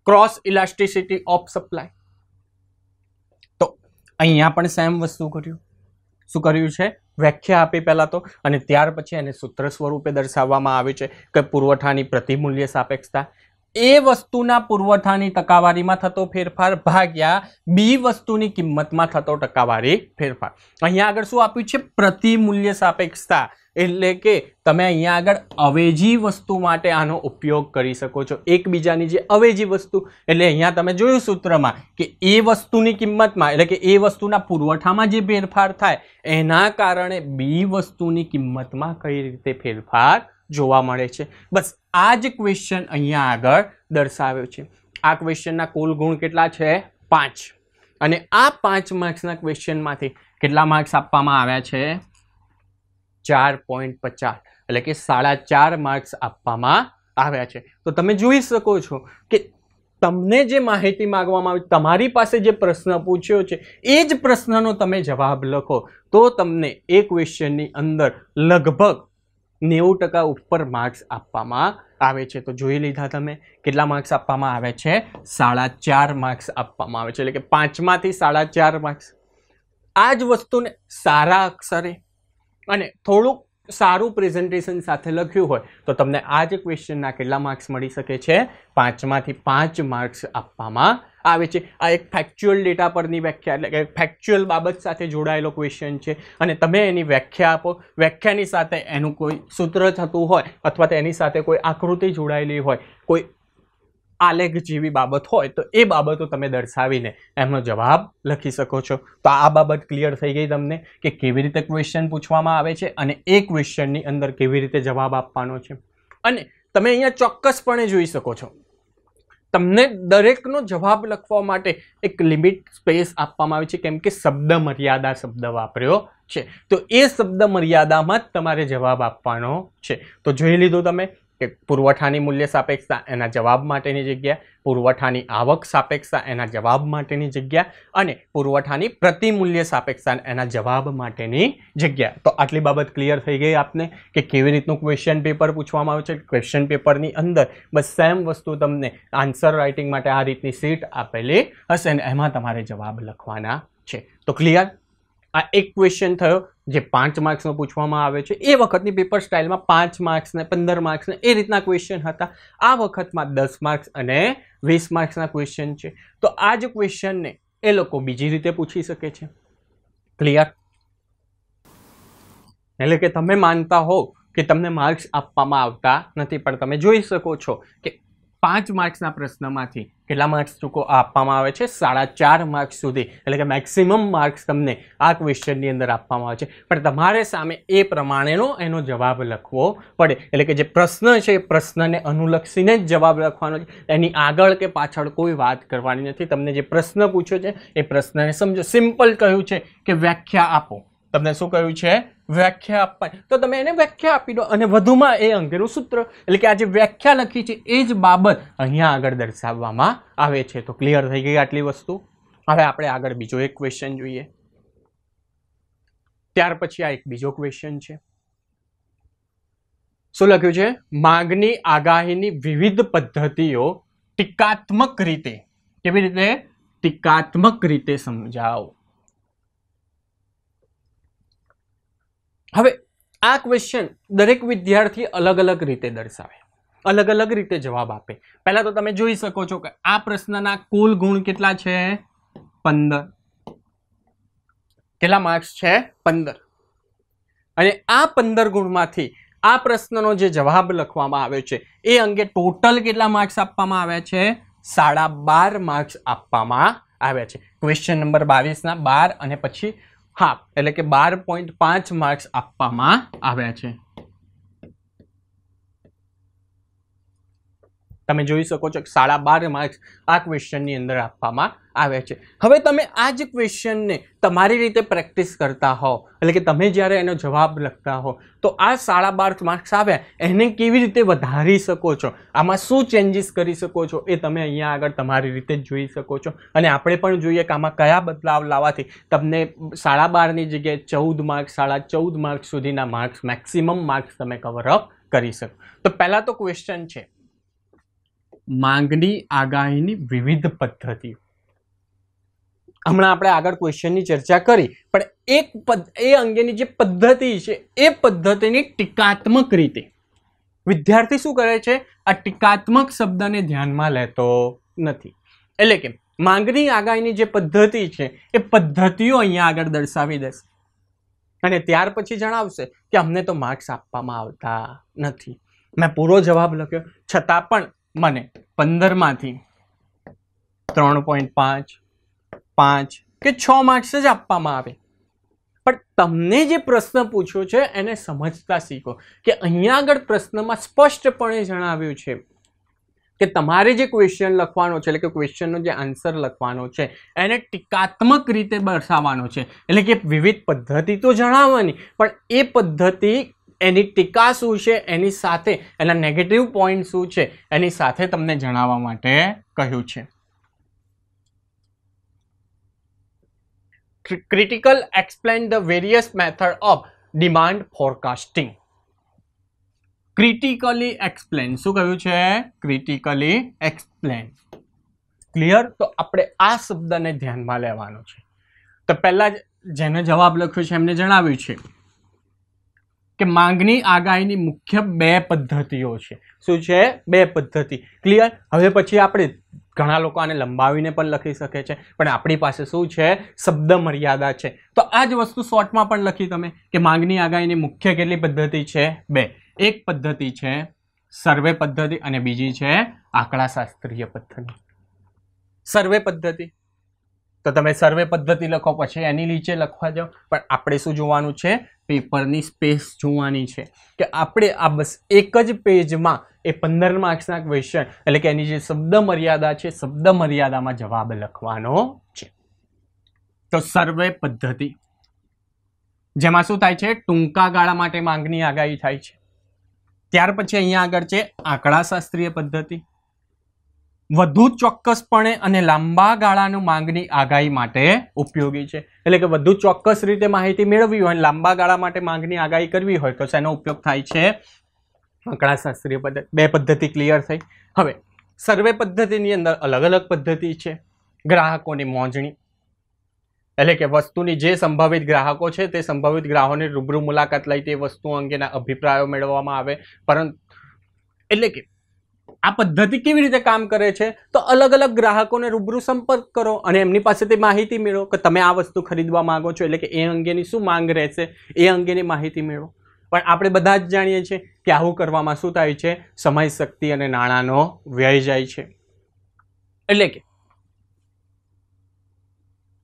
ક્રોસ ઇલાસ્ટિસિટી ઓફ સપ્લાય તો અહીંયા પણ સેમ વસ્તુ કર્યું શું કર્યું છે વ્યાખ્યા આપી પહેલાં તો અને ત્યાર પછી એને સૂત્ર સ્વરૂપે દર્શાવવામાં આવે છે કે પુરવઠાની પ્રતિમૂલ્ય સાપેક્ષતા એ વસ્તુના પુરવઠાની ટકાવારીમાં થતો ફેરફાર ભાગ્યા બી વસ્તુની કિંમતમાં થતો ટકાવારી ફેરફાર અહીંયા આગળ શું આપ્યું છે પ્રતિમૂલ્ય સાપેક્ષતા એટલે કે તમે અહીંયા આગળ અવેજી વસ્તુ માટે આનો ઉપયોગ કરી શકો છો એકબીજાની જે અવેજી વસ્તુ એટલે અહીંયા તમે જોયું સૂત્રમાં કે એ વસ્તુની કિંમતમાં એટલે કે એ વસ્તુના પુરવઠામાં જે ફેરફાર થાય એના કારણે બી વસ્તુની કિંમતમાં કઈ રીતે ફેરફાર જોવા મળે છે બસ આ જ ક્વેશ્ચન અહીંયા આગળ દર્શાવ્યો છે આ ક્વેશ્ચનના કુલ ગુણ કેટલા છે પાંચ અને આ પાંચ માર્ક્સના ક્વેશ્ચનમાંથી કેટલા માર્ક્સ આપવામાં આવ્યા છે ચાર પોઈન્ટ પચાસ એટલે કે સાડા ચાર માર્ક્સ આપવામાં આવ્યા છે તો તમે જોઈ શકો છો કે તમને જે માહિતી માગવામાં આવી તમારી પાસે જે પ્રશ્ન પૂછ્યો છે એ જ પ્રશ્નનો તમે જવાબ લખો તો તમને એ ક્વેશ્ચનની અંદર લગભગ નેવું ટકા ઉપર માર્ક્સ આપવામાં આવે છે તો જોઈ લીધા તમે કેટલા માર્ક્સ આપવામાં આવે છે સાડા ચાર માર્ક્સ આપવામાં આવે છે એટલે કે પાંચમાંથી સાડા ચાર માર્ક્સ આ જ વસ્તુને સારા અક્ષરે અને થોડુંક સારું પ્રેઝન્ટેશન સાથે લખ્યું હોય તો તમને આ જ ક્વેશ્ચનના કેટલા માર્ક્સ મળી શકે છે પાંચમાંથી પાંચ માર્ક્સ આપવામાં આવે છે આ એક ફેક્ચ્યુઅલ ડેટા પરની વ્યાખ્યા એટલે કે ફેક્ચ્યુઅલ બાબત સાથે જોડાયેલો ક્વેશ્ચન છે અને તમે એની વ્યાખ્યા આપો વ્યાખ્યાની સાથે એનું કોઈ સૂત્ર થતું હોય અથવા તો એની સાથે કોઈ આકૃતિ જોડાયેલી હોય કોઈ આલેખ જેવી બાબત હોય તો એ બાબતો તમે દર્શાવીને એમનો જવાબ લખી શકો છો તો આ બાબત ક્લિયર થઈ ગઈ તમને કે કેવી રીતે ક્વેશ્ચન પૂછવામાં આવે છે અને એ ક્વેશ્ચનની અંદર કેવી રીતે જવાબ આપવાનો છે અને તમે અહીંયા ચોક્કસપણે જોઈ શકો છો તમને દરેકનો જવાબ લખવા માટે એક લિમિટ સ્પેસ આપવામાં આવે છે કેમ કે શબ્દ મર્યાદા શબ્દ વાપર્યો છે તો એ શબ્દ મર્યાદામાં જ તમારે જવાબ આપવાનો છે તો જોઈ લીધો તમે કે પુરવઠાની મૂલ્ય સાપેક્ષતા એના જવાબ માટેની જગ્યા પુરવઠાની આવક સાપેક્ષતા એના જવાબ માટેની જગ્યા અને પુરવઠાની પ્રતિમૂલ્ય સાપેક્ષતા એના જવાબ માટેની જગ્યા તો આટલી બાબત ક્લિયર થઈ ગઈ આપને કે કેવી રીતનું ક્વેશ્ચન પેપર પૂછવામાં આવે છે ક્વેશ્ચન પેપરની અંદર બસ સેમ વસ્તુ તમને આન્સર રાઇટિંગ માટે આ રીતની સીટ આપેલી હશે અને એમાં તમારે જવાબ લખવાના છે તો ક્લિયર આ એક ક્વેશ્ચન થયો જે પાંચ માર્ક્સનો પૂછવામાં આવે છે એ વખતની પેપર સ્ટાઇલમાં પાંચ માર્ક્સને પંદર માર્ક્સને એ રીતના ક્વેશ્ચન હતા આ વખતમાં દસ માર્ક્સ અને વીસ માર્ક્સના ક્વેશ્ચન છે તો આ જ ક્વેશ્ચનને એ લોકો બીજી રીતે પૂછી શકે છે ક્લિયર એટલે કે તમે માનતા હો કે તમને માર્ક્સ આપવામાં આવતા નથી પણ તમે જોઈ શકો છો કે પાંચ માર્ક્સના પ્રશ્નમાંથી કેટલા માર્ક્સ ચૂકો આપવામાં આવે છે સાડા ચાર માર્ક્સ સુધી એટલે કે મેક્સિમમ માર્ક્સ તમને આ ક્વેશ્ચનની અંદર આપવામાં આવે છે પણ તમારે સામે એ પ્રમાણેનો એનો જવાબ લખવો પડે એટલે કે જે પ્રશ્ન છે એ પ્રશ્નને અનુલક્ષીને જ જવાબ લખવાનો છે એની આગળ કે પાછળ કોઈ વાત કરવાની નથી તમને જે પ્રશ્ન પૂછ્યો છે એ પ્રશ્નને સમજો સિમ્પલ કહ્યું છે કે વ્યાખ્યા આપો તમને શું કહ્યું છે વ્યાખ્યા આપવાની તો તમે એને વ્યાખ્યા આપી દો અને વધુમાં એ અંગેનું સૂત્ર એટલે કે આ જે વ્યાખ્યા લખી છે એ જ બાબત અહીંયા આગળ દર્શાવવામાં આવે છે તો ક્લિયર થઈ ગઈ આટલી વસ્તુ હવે આપણે આગળ બીજો એક ક્વેશ્ચન જોઈએ ત્યાર પછી આ એક બીજો ક્વેશ્ચન છે શું લખ્યું છે માગની આગાહીની વિવિધ પદ્ધતિઓ ટીકાત્મક રીતે કેવી રીતે ટીકાત્મક રીતે સમજાવો હવે આ ક્વેશ્ચન દરેક વિદ્યાર્થી અલગ અલગ રીતે દર્શાવે અલગ અલગ રીતે જવાબ આપે પહેલાં તો તમે જોઈ શકો છો કે આ પ્રશ્નના કુલ ગુણ કેટલા છે પંદર કેટલા માર્ક્સ છે પંદર અને આ પંદર ગુણમાંથી આ પ્રશ્નનો જે જવાબ લખવામાં આવ્યો છે એ અંગે ટોટલ કેટલા માર્ક્સ આપવામાં આવ્યા છે સાડા બાર માર્ક્સ આપવામાં આવ્યા છે ક્વેશ્ચન નંબર બાવીસના બાર અને પછી હા એટલે કે બાર પોઈન્ટ પાંચ માર્ક્સ આપવામાં આવ્યા છે તમે જોઈ શકો છો કે સાડા બાર માર્ક્સ આ ક્વેશ્ચનની અંદર આપવામાં આવે છે હવે તમે આ જ ક્વેશ્ચનને તમારી રીતે પ્રેક્ટિસ કરતા હો એટલે કે તમે જ્યારે એનો જવાબ લખતા હો તો આ સાડા બાર માર્ક્સ આવ્યા એને કેવી રીતે વધારી શકો છો આમાં શું ચેન્જીસ કરી શકો છો એ તમે અહીંયા આગળ તમારી રીતે જોઈ શકો છો અને આપણે પણ જોઈએ કે આમાં કયા બદલાવ લાવવાથી તમને સાડા બારની જગ્યાએ ચૌદ માર્ક્સ સાડા ચૌદ માર્ક્સ સુધીના માર્ક્સ મેક્સિમમ માર્ક્સ તમે કવરઅપ કરી શકો તો પહેલાં તો ક્વેશ્ચન છે માંગની આગાહીની વિવિધ પદ્ધતિઓ હમણાં આપણે આગળ ક્વેશ્ચનની ચર્ચા કરી પણ એક પદ એ અંગેની જે પદ્ધતિ છે એ પદ્ધતિની ટીકાત્મક રીતે વિદ્યાર્થી શું કરે છે આ ટીકાત્મક શબ્દને ધ્યાનમાં લેતો નથી એટલે કે માંગની આગાહીની જે પદ્ધતિ છે એ પદ્ધતિઓ અહીંયા આગળ દર્શાવી દેશે અને ત્યાર પછી જણાવશે કે અમને તો માર્ક્સ આપવામાં આવતા નથી મેં પૂરો જવાબ લખ્યો છતાં પણ મને પંદરમાંથી ત્રણ પોઈન્ટ પાંચ પાંચ કે છ માર્ક્સ જ આપવામાં આવે પણ તમને જે પ્રશ્ન પૂછ્યો છે એને સમજતા શીખો કે અહીંયા આગળ પ્રશ્નમાં સ્પષ્ટપણે જણાવ્યું છે કે તમારે જે ક્વેશ્ચન લખવાનો છે એટલે કે ક્વેશ્ચનનો જે આન્સર લખવાનો છે એને ટીકાત્મક રીતે દર્શાવવાનો છે એટલે કે વિવિધ પદ્ધતિ તો જણાવવાની પણ એ પદ્ધતિ એની ટીકા શું છે એની સાથે એના નેગેટિવ પોઈન્ટ શું છે એની સાથે તમને જણાવવા માટે કહ્યું છે critical explain the various method of demand forecasting critically explain શું કહ્યું છે ક્રિટિકલી એક્સપ્લેન ક્લિયર તો આપણે આ શબ્દને ધ્યાનમાં લેવાનો છે તો પહેલાં જેને જવાબ લખ્યો છે એમને જણાવ્યું છે કે માંગની આગાહીની મુખ્ય બે પદ્ધતિઓ છે શું છે બે પદ્ધતિ ક્લિયર હવે પછી આપણે ઘણા લોકો આને લંબાવીને પણ લખી શકે છે પણ આપણી પાસે શું છે શબ્દ મર્યાદા છે તો આ જ વસ્તુ શોર્ટમાં પણ લખી તમે કે માંગની આગાહીની મુખ્ય કેટલી પદ્ધતિ છે બે એક પદ્ધતિ છે સર્વે પદ્ધતિ અને બીજી છે આંકડાશાસ્ત્રીય પદ્ધતિ સર્વે પદ્ધતિ તો તમે સર્વે પદ્ધતિ લખો પછી એની નીચે લખવા જાઓ પણ આપણે શું જોવાનું છે પેપરની સ્પેસ જોવાની છે કે આપણે આ બસ એક જ પેજમાં એ પંદર માર્ક્સના ક્વેશ્ચન એટલે કે એની જે શબ્દ મર્યાદા છે શબ્દ મર્યાદામાં જવાબ લખવાનો છે તો સર્વે પદ્ધતિ જેમાં શું થાય છે ટૂંકા ગાળા માટે માંગની આગાહી થાય છે ત્યાર પછી અહીંયા આગળ છે આંકડાશાસ્ત્રીય પદ્ધતિ વધુ ચોક્કસપણે અને લાંબા ગાળાનું માંગની આગાહી માટે ઉપયોગી છે એટલે કે વધુ ચોક્કસ રીતે માહિતી મેળવવી હોય અને લાંબા ગાળા માટે માંગની આગાહી કરવી હોય તો શેનો ઉપયોગ થાય છે આંકડાશાસ્ત્રીય પદ્ધતિ બે પદ્ધતિ ક્લિયર થઈ હવે સર્વે પદ્ધતિની અંદર અલગ અલગ પદ્ધતિ છે ગ્રાહકોની મોજણી એટલે કે વસ્તુની જે સંભવિત ગ્રાહકો છે તે સંભવિત ગ્રાહકોની રૂબરૂ મુલાકાત લઈ તે વસ્તુ અંગેના અભિપ્રાયો મેળવવામાં આવે પરંતુ એટલે કે આ પદ્ધતિ કેવી રીતે કામ કરે છે તો અલગ અલગ ગ્રાહકોને રૂબરૂ સંપર્ક કરો અને એમની પાસેથી માહિતી મેળવો કે તમે આ વસ્તુ ખરીદવા માગો છો એટલે કે એ અંગેની શું માંગ રહેશે એ અંગેની માહિતી મેળવો પણ આપણે બધા જ જાણીએ છીએ કે આવું કરવામાં શું થાય છે સમય શક્તિ અને નાણાંનો વ્યય જાય છે એટલે કે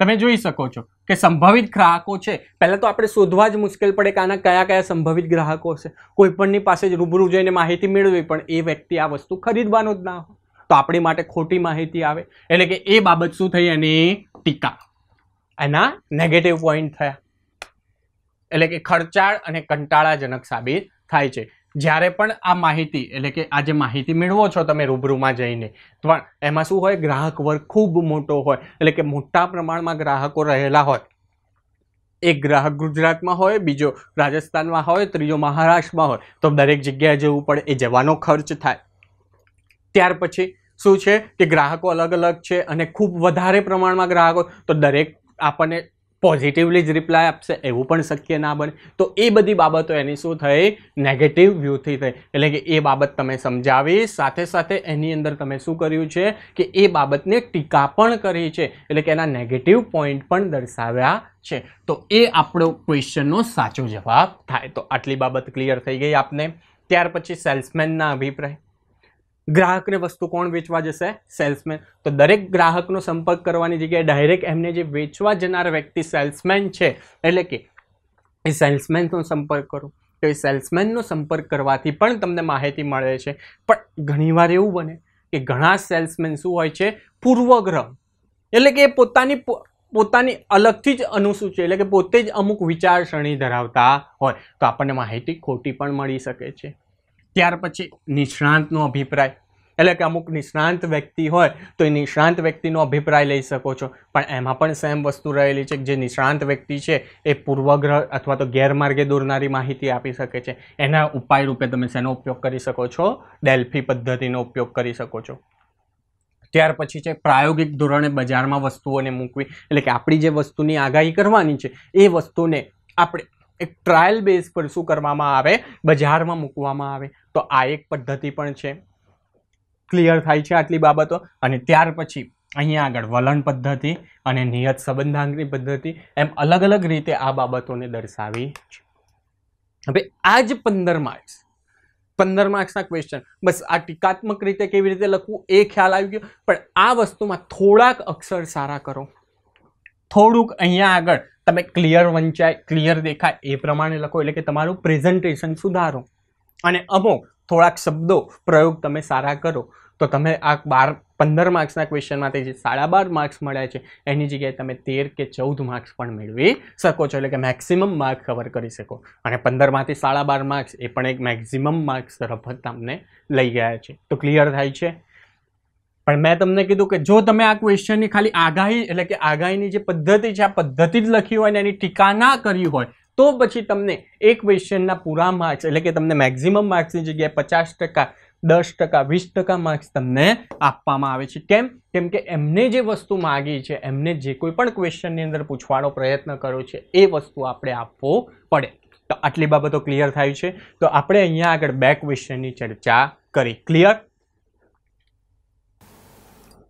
તમે જોઈ શકો છો કે સંભવિત ગ્રાહકો છે પહેલાં તો આપણે શોધવા જ મુશ્કેલ પડે કે આના કયા કયા સંભવિત ગ્રાહકો છે કોઈપણની પાસે જ રૂબરૂ જઈને માહિતી મેળવી પણ એ વ્યક્તિ આ વસ્તુ ખરીદવાનો જ ના હોય તો આપણી માટે ખોટી માહિતી આવે એટલે કે એ બાબત શું થઈ એની ટીકા એના નેગેટિવ પોઈન્ટ થયા એટલે કે ખર્ચાળ અને કંટાળાજનક સાબિત થાય છે જ્યારે પણ આ માહિતી એટલે કે આજે માહિતી મેળવો છો તમે રૂબરૂમાં જઈને પણ એમાં શું હોય ગ્રાહક વર્ગ ખૂબ મોટો હોય એટલે કે મોટા પ્રમાણમાં ગ્રાહકો રહેલા હોય એક ગ્રાહક ગુજરાતમાં હોય બીજો રાજસ્થાનમાં હોય ત્રીજો મહારાષ્ટ્રમાં હોય તો દરેક જગ્યાએ જવું પડે એ જવાનો ખર્ચ થાય ત્યાર પછી શું છે કે ગ્રાહકો અલગ અલગ છે અને ખૂબ વધારે પ્રમાણમાં ગ્રાહકો તો દરેક આપણને પોઝિટિવલી જ રિપ્લાય આપશે એવું પણ શક્ય ના બને તો એ બધી બાબતો એની શું થઈ નેગેટિવ વ્યૂથી થઈ એટલે કે એ બાબત તમે સમજાવી સાથે સાથે એની અંદર તમે શું કર્યું છે કે એ બાબતને ટીકા પણ કરી છે એટલે કે એના નેગેટિવ પોઈન્ટ પણ દર્શાવ્યા છે તો એ આપણો ક્વેશ્ચનનો સાચો જવાબ થાય તો આટલી બાબત ક્લિયર થઈ ગઈ આપને ત્યાર પછી સેલ્સમેનના અભિપ્રાય ગ્રાહકને વસ્તુ કોણ વેચવા જશે સેલ્સમેન તો દરેક ગ્રાહકનો સંપર્ક કરવાની જગ્યાએ ડાયરેક્ટ એમને જે વેચવા જનાર વ્યક્તિ સેલ્સમેન છે એટલે કે એ સેલ્સમેનનો સંપર્ક કરો તો એ સેલ્સમેનનો સંપર્ક કરવાથી પણ તમને માહિતી મળે છે પણ ઘણીવાર એવું બને કે ઘણા સેલ્સમેન શું હોય છે પૂર્વગ્રહ એટલે કે એ પોતાની પોતાની અલગથી જ અનુસૂચિ એટલે કે પોતે જ અમુક વિચારસરણી ધરાવતા હોય તો આપણને માહિતી ખોટી પણ મળી શકે છે ત્યાર પછી નિષ્ણાંતનો અભિપ્રાય એટલે કે અમુક નિષ્ણાંત વ્યક્તિ હોય તો એ નિષ્ણાંત વ્યક્તિનો અભિપ્રાય લઈ શકો છો પણ એમાં પણ સેમ વસ્તુ રહેલી છે કે જે નિષ્ણાંત વ્યક્તિ છે એ પૂર્વગ્રહ અથવા તો ગેરમાર્ગે દોરનારી માહિતી આપી શકે છે એના ઉપાય રૂપે તમે શેનો ઉપયોગ કરી શકો છો ડેલ્ફી પદ્ધતિનો ઉપયોગ કરી શકો છો ત્યાર પછી છે પ્રાયોગિક ધોરણે બજારમાં વસ્તુઓને મૂકવી એટલે કે આપણી જે વસ્તુની આગાહી કરવાની છે એ વસ્તુને આપણે એક ટ્રાયલ બેઝ પર શું કરવામાં આવે બજારમાં મૂકવામાં આવે તો આ એક પદ્ધતિ પણ છે ક્લિયર થાય છે આટલી બાબતો અને ત્યાર પછી અહીંયા આગળ વલણ પદ્ધતિ અને નિયત સંબંધાંગની પદ્ધતિ એમ અલગ અલગ રીતે આ બાબતોને દર્શાવી છે હવે આ જ પંદર માર્ક્સ પંદર માર્ક્સના ક્વેશ્ચન બસ આ ટીકાત્મક રીતે કેવી રીતે લખવું એ ખ્યાલ આવી ગયો પણ આ વસ્તુમાં થોડાક અક્ષર સારા કરો થોડુંક અહીંયા આગળ તમે ક્લિયર વંચાય ક્લિયર દેખાય એ પ્રમાણે લખો એટલે કે તમારું પ્રેઝન્ટેશન સુધારો અને અમુક થોડાક શબ્દો પ્રયોગ તમે સારા કરો તો તમે આ બાર પંદર માર્ક્સના ક્વેશ્ચનમાંથી જે સાડા બાર માર્ક્સ મળ્યા છે એની જગ્યાએ તમે તેર કે ચૌદ માર્ક્સ પણ મેળવી શકો છો એટલે કે મેક્સિમમ માર્ક્સ કવર કરી શકો અને પંદરમાંથી સાડા બાર માર્ક્સ એ પણ એક મેક્સિમમ માર્ક્સ તરફ તમને લઈ ગયા છે તો ક્લિયર થાય છે પણ મેં તમને કીધું કે જો તમે આ ક્વેશ્ચનની ખાલી આગાહી એટલે કે આગાહીની જે પદ્ધતિ છે આ પદ્ધતિ જ લખી હોય ને એની ટીકા ના કરી હોય તો પછી તમને એક ક્વેશ્ચનના પૂરા માર્ક્સ એટલે કે તમને મેક્ઝિમમ માર્ક્સની જગ્યાએ પચાસ ટકા દસ ટકા વીસ ટકા માર્ક્સ તમને આપવામાં આવે છે કેમ કેમ કે એમને જે વસ્તુ માગી છે એમને જે કોઈ પણ ક્વેશ્ચનની અંદર પૂછવાનો પ્રયત્ન કર્યો છે એ વસ્તુ આપણે આપવો પડે તો આટલી બાબતો ક્લિયર થાય છે તો આપણે અહીંયા આગળ બે ક્વેશ્ચનની ચર્ચા કરી ક્લિયર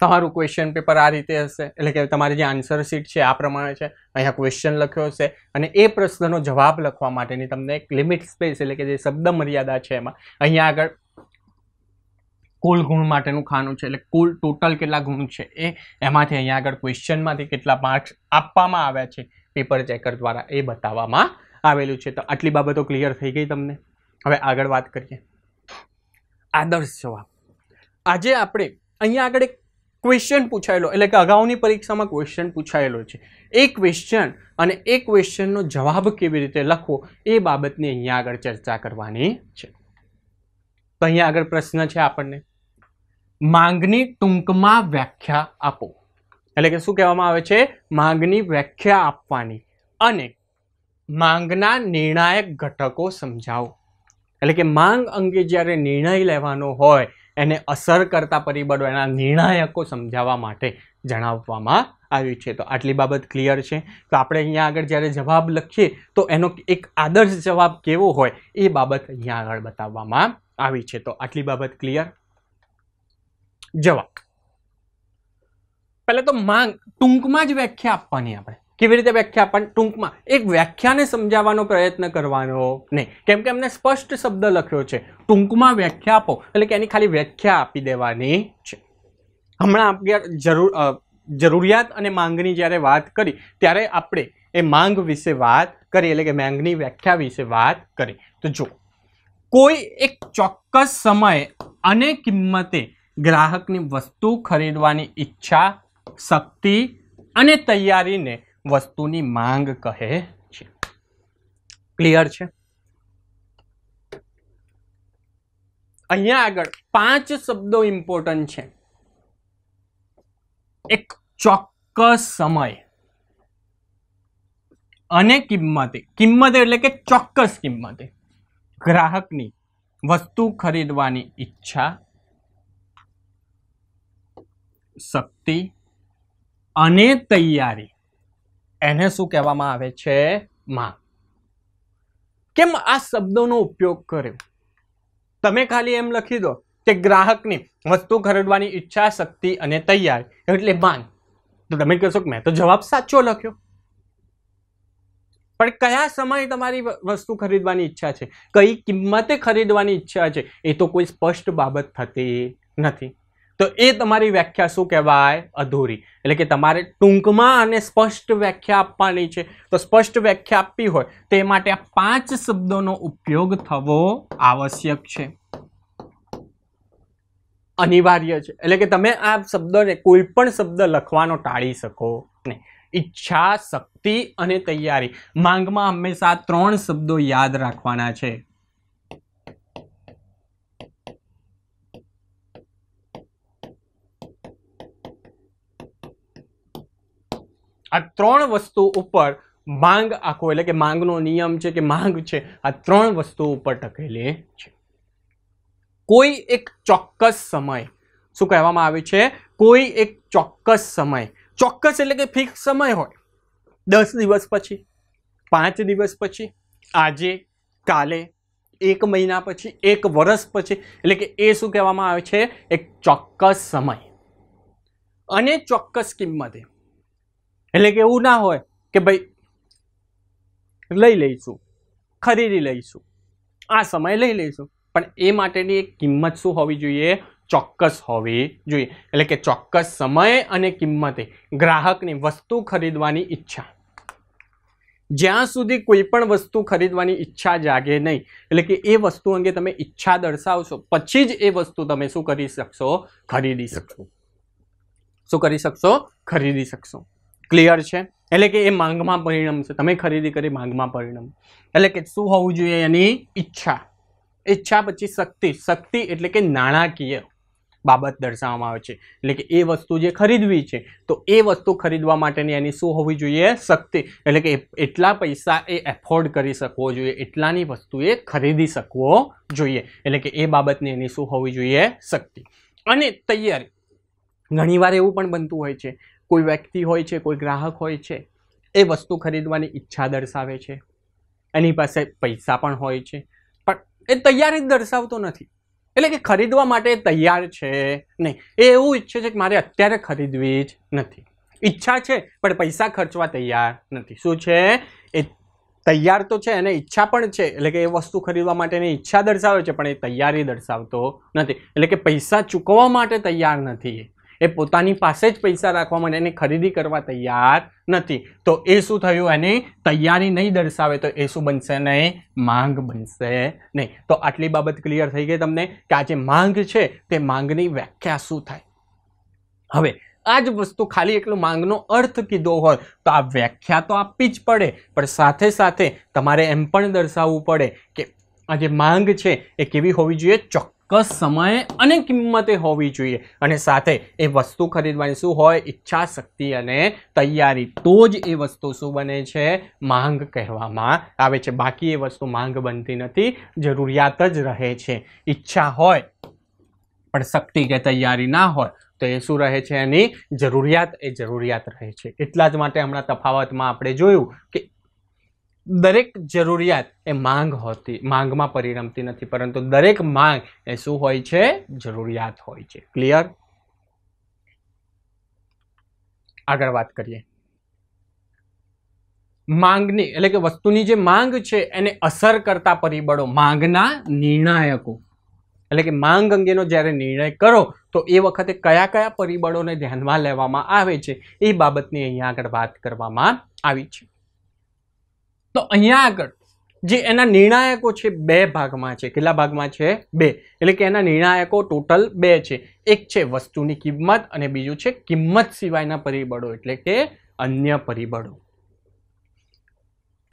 તમારું ક્વેશ્ચન પેપર આ રીતે હશે એટલે કે તમારી જે આન્સર શીટ છે આ પ્રમાણે છે અહીંયા ક્વેશ્ચન લખ્યો હશે અને એ પ્રશ્નનો જવાબ લખવા માટેની તમને એક લિમિટ સ્પેસ એટલે કે જે શબ્દ મર્યાદા છે એમાં અહીંયા આગળ કુલ ગુણ માટેનું ખાનું છે એટલે કુલ ટોટલ કેટલા ગુણ છે એ એમાંથી અહીંયા આગળ ક્વેશ્ચનમાંથી કેટલા માર્ક્સ આપવામાં આવ્યા છે પેપર ચેકર દ્વારા એ બતાવવામાં આવેલું છે તો આટલી બાબતો ક્લિયર થઈ ગઈ તમને હવે આગળ વાત કરીએ આદર્શ જવાબ આજે આપણે અહીંયા આગળ એક ક્વેશ્ચન પૂછાયેલો એટલે કે અગાઉની પરીક્ષામાં ક્વેશ્ચન પૂછાયેલો છે એ ક્વેશ્ચન અને એ ક્વેશ્ચનનો જવાબ કેવી રીતે લખવો એ બાબતની અહીંયા આગળ ચર્ચા કરવાની છે તો અહીંયા આગળ પ્રશ્ન છે આપણને માંગની ટૂંકમાં વ્યાખ્યા આપો એટલે કે શું કહેવામાં આવે છે માંગની વ્યાખ્યા આપવાની અને માંગના નિર્ણાયક ઘટકો સમજાવો એટલે કે માંગ અંગે જ્યારે નિર્ણય લેવાનો હોય એને અસર કરતા પરિબળો એના નિર્ણાયકો સમજાવવા માટે જણાવવામાં આવ્યું છે તો આટલી બાબત ક્લિયર છે તો આપણે અહીંયા આગળ જ્યારે જવાબ લખીએ તો એનો એક આદર્શ જવાબ કેવો હોય એ બાબત અહીંયા આગળ બતાવવામાં આવી છે તો આટલી બાબત ક્લિયર જવાબ પહેલાં તો માંગ ટૂંકમાં જ વ્યાખ્યા આપવાની આપણે કેવી રીતે વ્યાખ્યા પણ ટૂંકમાં એક વ્યાખ્યાને સમજાવવાનો પ્રયત્ન કરવાનો નહીં કેમ કે એમને સ્પષ્ટ શબ્દ લખ્યો છે ટૂંકમાં વ્યાખ્યા આપો એટલે કે એની ખાલી વ્યાખ્યા આપી દેવાની છે હમણાં આપણે જરૂર જરૂરિયાત અને માંગની જ્યારે વાત કરી ત્યારે આપણે એ માંગ વિશે વાત કરી એટલે કે માંગની વ્યાખ્યા વિશે વાત કરી તો જો કોઈ એક ચોક્કસ સમયે અને કિંમતે ગ્રાહકની વસ્તુ ખરીદવાની ઈચ્છા શક્તિ અને તૈયારીને વસ્તુની માંગ કહે છે ક્લિયર છે અહીંયા આગળ પાંચ શબ્દો ઇમ્પોર્ટન્ટ છે એક ચોક્કસ સમય અને કિંમતે કિંમત એટલે કે ચોક્કસ કિંમતે ગ્રાહકની વસ્તુ ખરીદવાની ઈચ્છા શક્તિ અને તૈયારી એને શું કહેવામાં આવે છે માં કેમ આ શબ્દોનો ઉપયોગ કર્યો તમે ખાલી એમ લખી દો કે ગ્રાહકની વસ્તુ ખરીદવાની ઈચ્છા શક્તિ અને તૈયાર એટલે માંગ તો તમે કહેશો કે મેં તો જવાબ સાચો લખ્યો પણ કયા સમયે તમારી વસ્તુ ખરીદવાની ઈચ્છા છે કઈ કિંમતે ખરીદવાની ઈચ્છા છે એ તો કોઈ સ્પષ્ટ બાબત થતી નથી તો એ તમારી વ્યાખ્યા શું કહેવાય અધૂરી એટલે કે તમારે ટૂંકમાં અને સ્પષ્ટ વ્યાખ્યા આપવાની છે તો સ્પષ્ટ વ્યાખ્યા આપવી હોય તો એ માટે આ પાંચ શબ્દોનો ઉપયોગ થવો આવશ્યક છે અનિવાર્ય છે એટલે કે તમે આ શબ્દને કોઈ પણ શબ્દ લખવાનો ટાળી શકો નહીં ઈચ્છા શક્તિ અને તૈયારી માંગમાં હંમેશા ત્રણ શબ્દો યાદ રાખવાના છે આ ત્રણ વસ્તુ ઉપર માંગ આખો એટલે કે માંગનો નિયમ છે કે માંગ છે આ ત્રણ વસ્તુ ઉપર ટકેલી છે કોઈ એક ચોક્કસ સમય શું કહેવામાં આવે છે કોઈ એક ચોક્કસ સમય ચોક્કસ એટલે કે ફિક્સ સમય હોય દસ દિવસ પછી પાંચ દિવસ પછી આજે કાલે એક મહિના પછી એક વર્ષ પછી એટલે કે એ શું કહેવામાં આવે છે એક ચોક્કસ સમય અને ચોક્કસ કિંમતે એટલે કે એવું ના હોય કે ભાઈ લઈ લઈશું ખરીદી લઈશું આ સમય લઈ લઈશું પણ એ માટેની એક કિંમત શું હોવી જોઈએ ચોક્કસ હોવી જોઈએ એટલે કે ચોક્કસ સમય અને કિંમતે ગ્રાહકની વસ્તુ ખરીદવાની ઈચ્છા જ્યાં સુધી કોઈ પણ વસ્તુ ખરીદવાની ઈચ્છા જાગે નહીં એટલે કે એ વસ્તુ અંગે તમે ઈચ્છા દર્શાવશો પછી જ એ વસ્તુ તમે શું કરી શકશો ખરીદી શકશો શું કરી શકશો ખરીદી શકશો ક્લિયર છે એટલે કે એ માંગમાં પરિણમ છે તમે ખરીદી કરી માંગમાં પરિણમ એટલે કે શું હોવું જોઈએ એની ઈચ્છા ઈચ્છા પછી શક્તિ શક્તિ એટલે કે નાણાકીય બાબત દર્શાવવામાં આવે છે એટલે કે એ વસ્તુ જે ખરીદવી છે તો એ વસ્તુ ખરીદવા માટેની એની શું હોવી જોઈએ શક્તિ એટલે કે એટલા પૈસા એ એફોર્ડ કરી શકવો જોઈએ એટલાની વસ્તુ એ ખરીદી શકવો જોઈએ એટલે કે એ બાબતની એની શું હોવી જોઈએ શક્તિ અને તૈયારી ઘણીવાર એવું પણ બનતું હોય છે કોઈ વ્યક્તિ હોય છે કોઈ ગ્રાહક હોય છે એ વસ્તુ ખરીદવાની ઈચ્છા દર્શાવે છે એની પાસે પૈસા પણ હોય છે પણ એ તૈયારી જ દર્શાવતો નથી એટલે કે ખરીદવા માટે તૈયાર છે નહીં એ એવું ઈચ્છે છે કે મારે અત્યારે ખરીદવી જ નથી ઈચ્છા છે પણ પૈસા ખર્ચવા તૈયાર નથી શું છે એ તૈયાર તો છે અને ઈચ્છા પણ છે એટલે કે એ વસ્તુ ખરીદવા માટેની ઈચ્છા દર્શાવે છે પણ એ તૈયારી દર્શાવતો નથી એટલે કે પૈસા ચૂકવવા માટે તૈયાર નથી એ એ પોતાની પાસે જ પૈસા રાખવા માટે એને ખરીદી કરવા તૈયાર નથી તો એ શું થયું એની તૈયારી નહીં દર્શાવે તો એ શું બનશે નહીં માંગ બનશે નહીં તો આટલી બાબત ક્લિયર થઈ ગઈ તમને કે આ જે માંગ છે તે માંગની વ્યાખ્યા શું થાય હવે આ જ વસ્તુ ખાલી એકલો માંગનો અર્થ કીધો હોય તો આ વ્યાખ્યા તો આપવી જ પડે પણ સાથે સાથે તમારે એમ પણ દર્શાવવું પડે કે આ જે માંગ છે એ કેવી હોવી જોઈએ ચોક્કસ ચોક્કસ સમયે અને કિંમતે હોવી જોઈએ અને સાથે એ વસ્તુ ખરીદવાની શું હોય ઈચ્છા શક્તિ અને તૈયારી તો જ એ વસ્તુ શું બને છે માંગ કહેવામાં આવે છે બાકી એ વસ્તુ માંગ બનતી નથી જરૂરિયાત જ રહે છે ઈચ્છા હોય પણ શક્તિ કે તૈયારી ના હોય તો એ શું રહે છે એની જરૂરિયાત એ જરૂરિયાત રહે છે એટલા જ માટે હમણાં તફાવતમાં આપણે જોયું કે દરેક જરૂરિયાત એ માંગ હોતી માંગમાં પરિણમતી નથી પરંતુ દરેક માંગ એ શું હોય છે જરૂરિયાત હોય છે ક્લિયર આગળ વાત કરીએ માંગની એટલે કે વસ્તુની જે માંગ છે એને અસર કરતા પરિબળો માંગના નિર્ણાયકો એટલે કે માંગ અંગેનો જ્યારે નિર્ણય કરો તો એ વખતે કયા કયા પરિબળોને ધ્યાનમાં લેવામાં આવે છે એ બાબતની અહીંયા આગળ વાત કરવામાં આવી છે તો અહીંયા આગળ જે એના નિર્ણાયકો છે બે ભાગમાં છે કેટલા ભાગમાં છે બે એટલે કે એના નિર્ણાયકો ટોટલ બે છે એક છે વસ્તુની કિંમત અને બીજું છે કિંમત સિવાયના પરિબળો એટલે કે અન્ય પરિબળો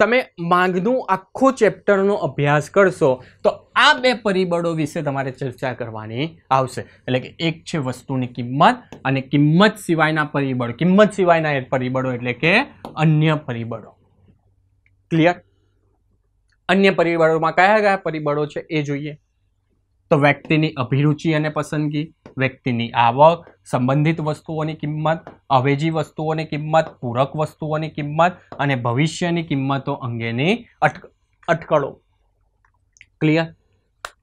તમે માંગનું આખો ચેપ્ટરનો અભ્યાસ કરશો તો આ બે પરિબળો વિશે તમારે ચર્ચા કરવાની આવશે એટલે કે એક છે વસ્તુની કિંમત અને કિંમત સિવાયના પરિબળ કિંમત સિવાયના પરિબળો એટલે કે અન્ય પરિબળો ક્લિયર અન્ય પરિબળોમાં કયા કયા પરિબળો છે એ જોઈએ તો વ્યક્તિની અભિરુચિ અને પસંદગી વ્યક્તિની આવક સંબંધિત વસ્તુઓની કિંમત અવેજી વસ્તુઓની કિંમત પૂરક વસ્તુઓની કિંમત અને ભવિષ્યની કિંમતો અંગેની અટકળો ક્લિયર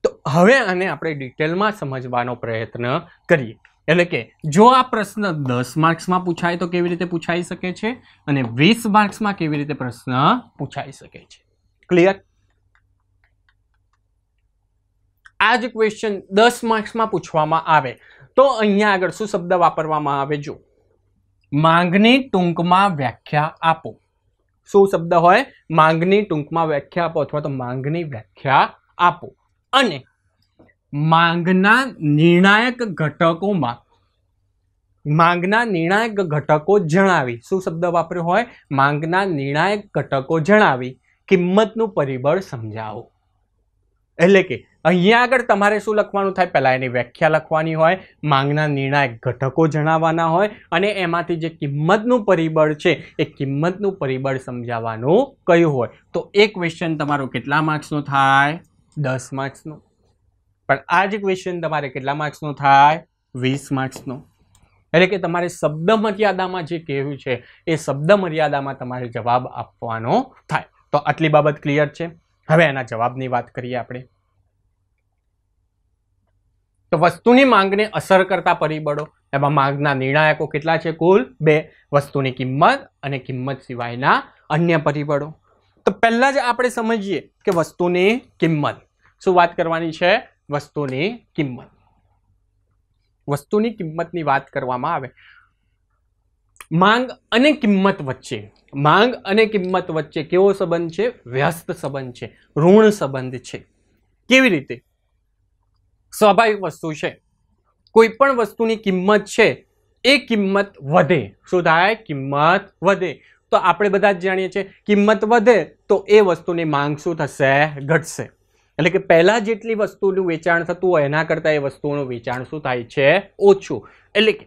તો હવે આને આપણે ડિટેલમાં સમજવાનો પ્રયત્ન કરીએ એટલે કે જો આ પ્રશ્ન દસ માર્ક્સમાં પૂછાય તો કેવી રીતે પૂછાઈ શકે છે અને વીસ માર્ક્સમાં કેવી રીતે પ્રશ્ન પૂછાઈ શકે છે ક્લિયર આ જ ક્વેશ્ચન દસ માર્ક્સમાં પૂછવામાં આવે તો અહીંયા આગળ શું શબ્દ વાપરવામાં આવે જો માંગની ટૂંકમાં વ્યાખ્યા આપો શું શબ્દ હોય માંગની ટૂંકમાં વ્યાખ્યા આપો અથવા તો માંગની વ્યાખ્યા આપો અને માંગના નિર્ણાયક ઘટકોમાં માંગના નિર્ણાયક ઘટકો જણાવી શું શબ્દ વાપર્યો હોય માંગના નિર્ણાયક ઘટકો જણાવી કિંમતનું પરિબળ સમજાવો એટલે કે અહીંયા આગળ તમારે શું લખવાનું થાય પહેલાં એની વ્યાખ્યા લખવાની હોય માંગના નિર્ણાયક ઘટકો જણાવવાના હોય અને એમાંથી જે કિંમતનું પરિબળ છે એ કિંમતનું પરિબળ સમજાવવાનું કયું હોય તો એક ક્વેશ્ચન તમારો કેટલા માર્ક્સનો થાય દસ માર્ક્સનું પણ આ જ ક્વેશ્ચન તમારે કેટલા માર્ક્સનો થાય વીસ માર્ક્સનો એટલે કે તમારે શબ્દ મર્યાદામાં જે કહેવું છે એ શબ્દ મર્યાદામાં તમારે જવાબ આપવાનો થાય તો આટલી બાબત ક્લિયર છે હવે એના જવાબની વાત કરીએ આપણે તો વસ્તુની માંગને અસર કરતા પરિબળો એમાં માંગના નિર્ણાયકો કેટલા છે કુલ બે વસ્તુની કિંમત અને કિંમત સિવાયના અન્ય પરિબળો તો પહેલાં જ આપણે સમજીએ કે વસ્તુની કિંમત શું વાત કરવાની છે વસ્તુની કિંમત વસ્તુની કિંમતની વાત કરવામાં આવે માંગ અને કિંમત વચ્ચે માંગ અને કિંમત વચ્ચે કેવો સંબંધ છે વ્યસ્ત સંબંધ છે ઋણ સંબંધ છે કેવી રીતે સ્વાભાવિક વસ્તુ છે કોઈ પણ વસ્તુની કિંમત છે એ કિંમત વધે શું થાય કિંમત વધે તો આપણે બધા જ જાણીએ છીએ કિંમત વધે તો એ વસ્તુની માંગ શું થશે ઘટશે એટલે કે પહેલાં જેટલી વસ્તુનું વેચાણ થતું હોય એના કરતાં એ વસ્તુઓનું વેચાણ શું થાય છે ઓછું એટલે કે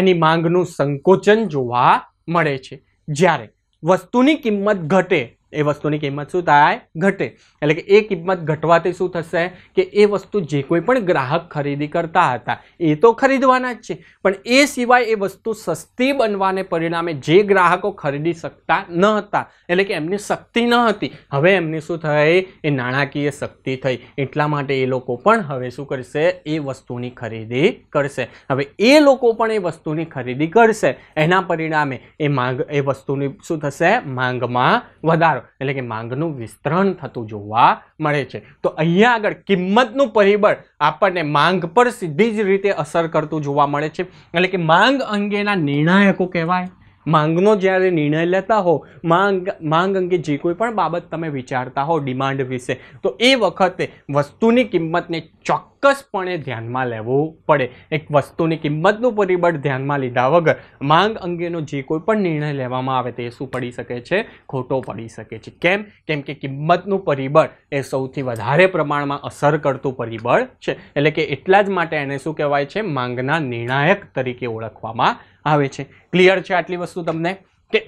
એની માંગનું સંકોચન જોવા મળે છે જ્યારે વસ્તુની કિંમત ઘટે એ વસ્તુની કિંમત શું થાય ઘટે એટલે કે એ કિંમત ઘટવાથી શું થશે કે એ વસ્તુ જે કોઈ પણ ગ્રાહક ખરીદી કરતા હતા એ તો ખરીદવાના જ છે પણ એ સિવાય એ વસ્તુ સસ્તી બનવાને પરિણામે જે ગ્રાહકો ખરીદી શકતા ન હતા એટલે કે એમની શક્તિ ન હતી હવે એમની શું થઈ એ નાણાકીય શક્તિ થઈ એટલા માટે એ લોકો પણ હવે શું કરશે એ વસ્તુની ખરીદી કરશે હવે એ લોકો પણ એ વસ્તુની ખરીદી કરશે એના પરિણામે એ માંગ એ વસ્તુની શું થશે માંગમાં વધારો એટલે કે માંગનું વિસ્તરણ થતું જોવા મળે છે તો અહીંયા આગળ કિંમતનું પરિબળ આપણને માંગ પર સીધી જ રીતે અસર કરતું જોવા મળે છે એટલે કે માંગ અંગેના નિર્ણાયકો કહેવાય માંગનો જ્યારે નિર્ણય લેતા હો માંગ માંગ અંગે જે કોઈ પણ બાબત તમે વિચારતા હો ડિમાન્ડ વિશે તો એ વખતે વસ્તુની કિંમતને ચોક્કસપણે ધ્યાનમાં લેવું પડે એક વસ્તુની કિંમતનું પરિબળ ધ્યાનમાં લીધા વગર માંગ અંગેનો જે કોઈ પણ નિર્ણય લેવામાં આવે તે શું પડી શકે છે ખોટો પડી શકે છે કેમ કેમ કે કિંમતનું પરિબળ એ સૌથી વધારે પ્રમાણમાં અસર કરતું પરિબળ છે એટલે કે એટલા જ માટે એને શું કહેવાય છે માંગના નિર્ણાયક તરીકે ઓળખવામાં આવે છે ક્લિયર છે આટલી વસ્તુ તમને કે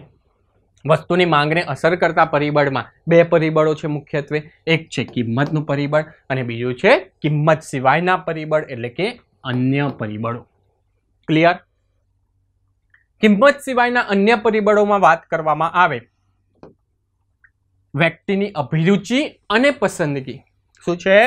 વસ્તુની માંગને અસર કરતા પરિબળમાં બે પરિબળો છે મુખ્યત્વે એક છે કિંમતનું પરિબળ અને બીજું છે કિંમત સિવાયના પરિબળ એટલે કે અન્ય પરિબળો ક્લિયર કિંમત સિવાયના અન્ય પરિબળોમાં વાત કરવામાં આવે વ્યક્તિની અભિરુચિ અને પસંદગી શું છે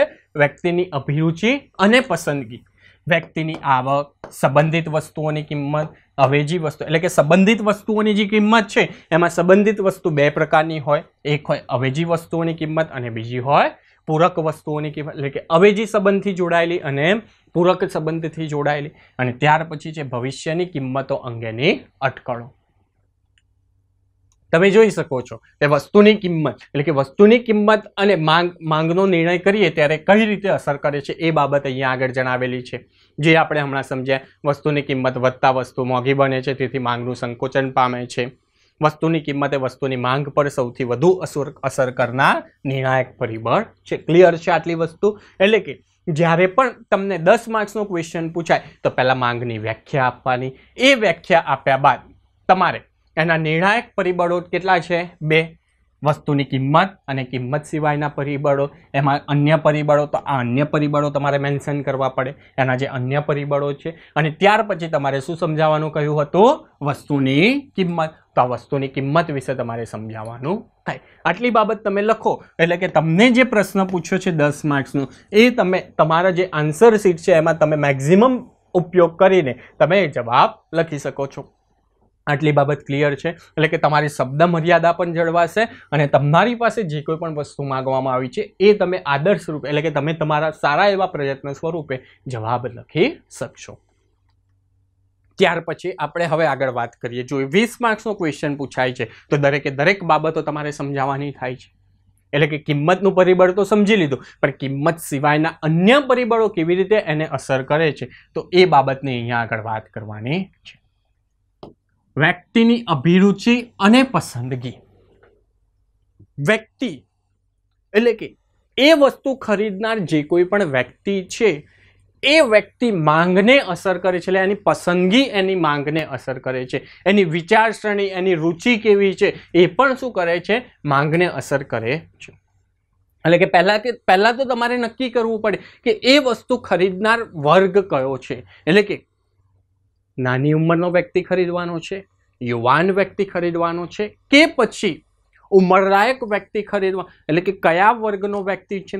વ્યક્તિની અભિરુચિ અને પસંદગી વ્યક્તિની આવક સંબંધિત વસ્તુઓની કિંમત અવેજી વસ્તુ એટલે કે સંબંધિત વસ્તુઓની જે કિંમત છે એમાં સંબંધિત વસ્તુ બે પ્રકારની હોય એક હોય અવેજી વસ્તુઓની કિંમત અને બીજી હોય પૂરક વસ્તુઓની કિંમત એટલે કે અવેજી સંબંધથી જોડાયેલી અને પૂરક સંબંધથી જોડાયેલી અને ત્યાર પછી છે ભવિષ્યની કિંમતો અંગેની અટકળો તમે જોઈ શકો છો તે વસ્તુની કિંમત એટલે કે વસ્તુની કિંમત અને માંગ માંગનો નિર્ણય કરીએ ત્યારે કઈ રીતે અસર કરે છે એ બાબત અહીંયા આગળ જણાવેલી છે જે આપણે હમણાં સમજ્યા વસ્તુની કિંમત વધતા વસ્તુ મોંઘી બને છે તેથી માંગનું સંકોચન પામે છે વસ્તુની કિંમત એ વસ્તુની માંગ પર સૌથી વધુ અસર અસર કરનાર નિર્ણાયક પરિબળ છે ક્લિયર છે આટલી વસ્તુ એટલે કે જ્યારે પણ તમને દસ માર્ક્સનો ક્વેશ્ચન પૂછાય તો પહેલાં માંગની વ્યાખ્યા આપવાની એ વ્યાખ્યા આપ્યા બાદ તમારે એના નિર્ણાયક પરિબળો કેટલા છે બે વસ્તુની કિંમત અને કિંમત સિવાયના પરિબળો એમાં અન્ય પરિબળો તો આ અન્ય પરિબળો તમારે મેન્શન કરવા પડે એના જે અન્ય પરિબળો છે અને ત્યાર પછી તમારે શું સમજાવવાનું કહ્યું હતું વસ્તુની કિંમત તો આ વસ્તુની કિંમત વિશે તમારે સમજાવવાનું થાય આટલી બાબત તમે લખો એટલે કે તમને જે પ્રશ્ન પૂછ્યો છે દસ માર્ક્સનો એ તમે તમારા જે આન્સર શીટ છે એમાં તમે મેક્ઝિમમ ઉપયોગ કરીને તમે જવાબ લખી શકો છો આટલી બાબત ક્લિયર છે એટલે કે તમારી શબ્દ મર્યાદા પણ જળવાશે અને તમારી પાસે જે કોઈ પણ વસ્તુ માગવામાં આવી છે એ તમે આદર્શ રૂપે એટલે કે તમે તમારા સારા એવા પ્રયત્ન સ્વરૂપે જવાબ લખી શકશો ત્યાર પછી આપણે હવે આગળ વાત કરીએ જો વીસ માર્ક્સનો ક્વેશ્ચન પૂછાય છે તો દરેકે દરેક બાબતો તમારે સમજાવવાની થાય છે એટલે કે કિંમતનું પરિબળ તો સમજી લીધું પણ કિંમત સિવાયના અન્ય પરિબળો કેવી રીતે એને અસર કરે છે તો એ બાબતની અહીંયા આગળ વાત કરવાની છે વ્યક્તિની અભિરુચિ અને પસંદગી વ્યક્તિ એટલે કે એ વસ્તુ ખરીદનાર જે કોઈ પણ વ્યક્તિ છે એ વ્યક્તિ માંગને અસર કરે છે એટલે એની પસંદગી એની માંગને અસર કરે છે એની વિચારસરણી એની રુચિ કેવી છે એ પણ શું કરે છે માંગને અસર કરે છે એટલે કે પહેલાં કે પહેલાં તો તમારે નક્કી કરવું પડે કે એ વસ્તુ ખરીદનાર વર્ગ કયો છે એટલે કે નાની ઉંમરનો વ્યક્તિ ખરીદવાનો છે યુવાન વ્યક્તિ ખરીદવાનો છે કે પછી ઉંમરલાયક વ્યક્તિ ખરીદવા એટલે કે કયા વર્ગનો વ્યક્તિ છે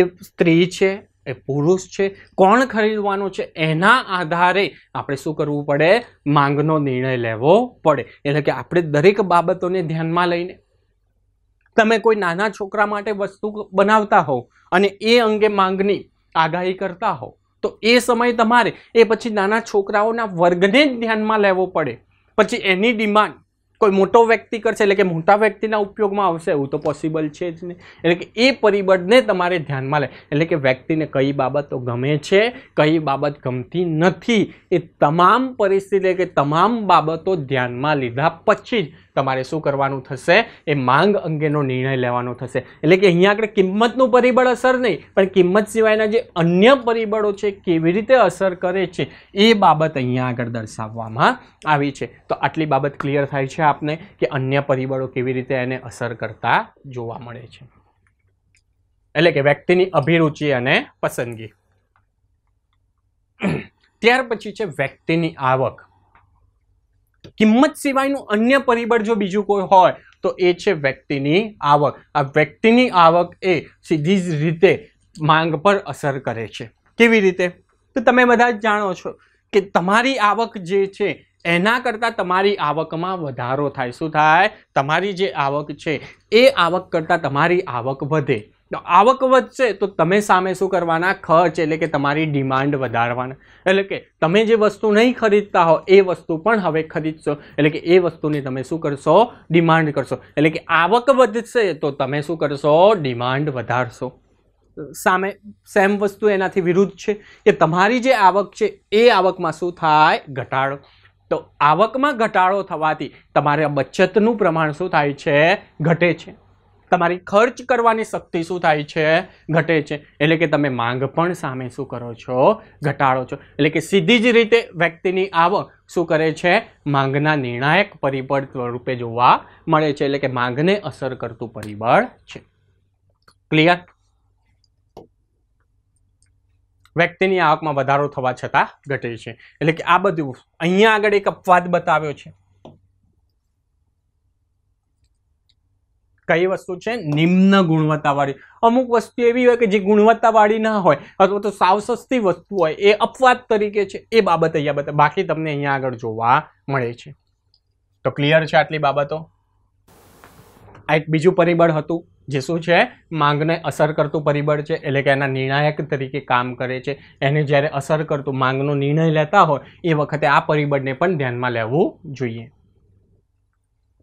એ સ્ત્રી છે એ પુરુષ છે કોણ ખરીદવાનો છે એના આધારે આપણે શું કરવું પડે માંગનો નિર્ણય લેવો પડે એટલે કે આપણે દરેક બાબતોને ધ્યાનમાં લઈને તમે કોઈ નાના છોકરા માટે વસ્તુ બનાવતા હોવ અને એ અંગે માંગની આગાહી કરતા હોવ તો એ સમય તમારે એ પછી નાના છોકરાઓના વર્ગને જ ધ્યાનમાં લેવો પડે પછી એની ડિમાન્ડ કોઈ મોટો વ્યક્તિ કરશે એટલે કે મોટા વ્યક્તિના ઉપયોગમાં આવશે એવું તો પોસિબલ છે જ નહીં એટલે કે એ પરિબળને તમારે ધ્યાનમાં લે એટલે કે વ્યક્તિને કઈ બાબતો ગમે છે કઈ બાબત ગમતી નથી એ તમામ પરિસ્થિતિ કે તમામ બાબતો ધ્યાનમાં લીધા પછી જ તમારે શું કરવાનું થશે એ માંગ અંગેનો નિર્ણય લેવાનો થશે એટલે કે અહીંયા આગળ કિંમતનું પરિબળ અસર નહીં પણ કિંમત સિવાયના જે અન્ય પરિબળો છે કેવી રીતે અસર કરે છે એ બાબત અહીંયા આગળ દર્શાવવામાં આવી છે તો આટલી બાબત ક્લિયર થાય છે આપને કે અન્ય પરિબળો કેવી રીતે એને અસર કરતા જોવા મળે છે એટલે કે વ્યક્તિની અભિરુચિ અને પસંદગી <clears throat> ત્યાર પછી છે વ્યક્તિની આવક કિંમત સિવાયનું અન્ય પરિબળ જો બીજું કોઈ હોય તો એ છે વ્યક્તિની આવક આ વ્યક્તિની આવક એ સીધી જ રીતે માંગ પર અસર કરે છે કેવી રીતે તો તમે બધા જ જાણો છો કે તમારી આવક જે છે એના કરતાં તમારી આવકમાં વધારો થાય શું થાય તમારી જે આવક છે એ આવક કરતાં તમારી આવક વધે આવક વધશે તો તમે સામે શું કરવાના ખર્ચ એટલે કે તમારી ડિમાન્ડ વધારવાના એટલે કે તમે જે વસ્તુ નહીં ખરીદતા હો એ વસ્તુ પણ હવે ખરીદશો એટલે કે એ વસ્તુની તમે શું કરશો ડિમાન્ડ કરશો એટલે કે આવક વધશે તો તમે શું કરશો ડિમાન્ડ વધારશો સામે સેમ વસ્તુ એનાથી વિરુદ્ધ છે કે તમારી જે આવક છે એ આવકમાં શું થાય ઘટાડો તો આવકમાં ઘટાડો થવાથી તમારા બચતનું પ્રમાણ શું થાય છે ઘટે છે તમારી ખર્ચ કરવાની શક્તિ શું થાય છે ઘટે છે એટલે કે તમે માંગ પણ સામે શું કરો છો ઘટાડો છો એટલે કે સીધી જ રીતે વ્યક્તિની આવક શું કરે છે માંગના નિર્ણાયક પરિબળ સ્વરૂપે જોવા મળે છે એટલે કે માંગને અસર કરતું પરિબળ છે ક્લિયર વ્યક્તિની આવકમાં વધારો થવા છતાં ઘટે છે એટલે કે આ બધું અહીંયા આગળ એક અપવાદ બતાવ્યો છે કઈ વસ્તુ છે નિમ્ન ગુણવત્તાવાળી અમુક વસ્તુ એવી હોય કે જે ગુણવત્તાવાળી ના હોય અથવા તો સાવ સસ્તી વસ્તુ હોય એ અપવાદ તરીકે છે એ બાબત અહીંયા બતા બાકી તમને અહીંયા આગળ જોવા મળે છે તો ક્લિયર છે આટલી બાબતો આ એક બીજું પરિબળ હતું જે શું છે માંગને અસર કરતું પરિબળ છે એટલે કે એના નિર્ણાયક તરીકે કામ કરે છે એને જ્યારે અસર કરતું માંગનો નિર્ણય લેતા હોય એ વખતે આ પરિબળને પણ ધ્યાનમાં લેવું જોઈએ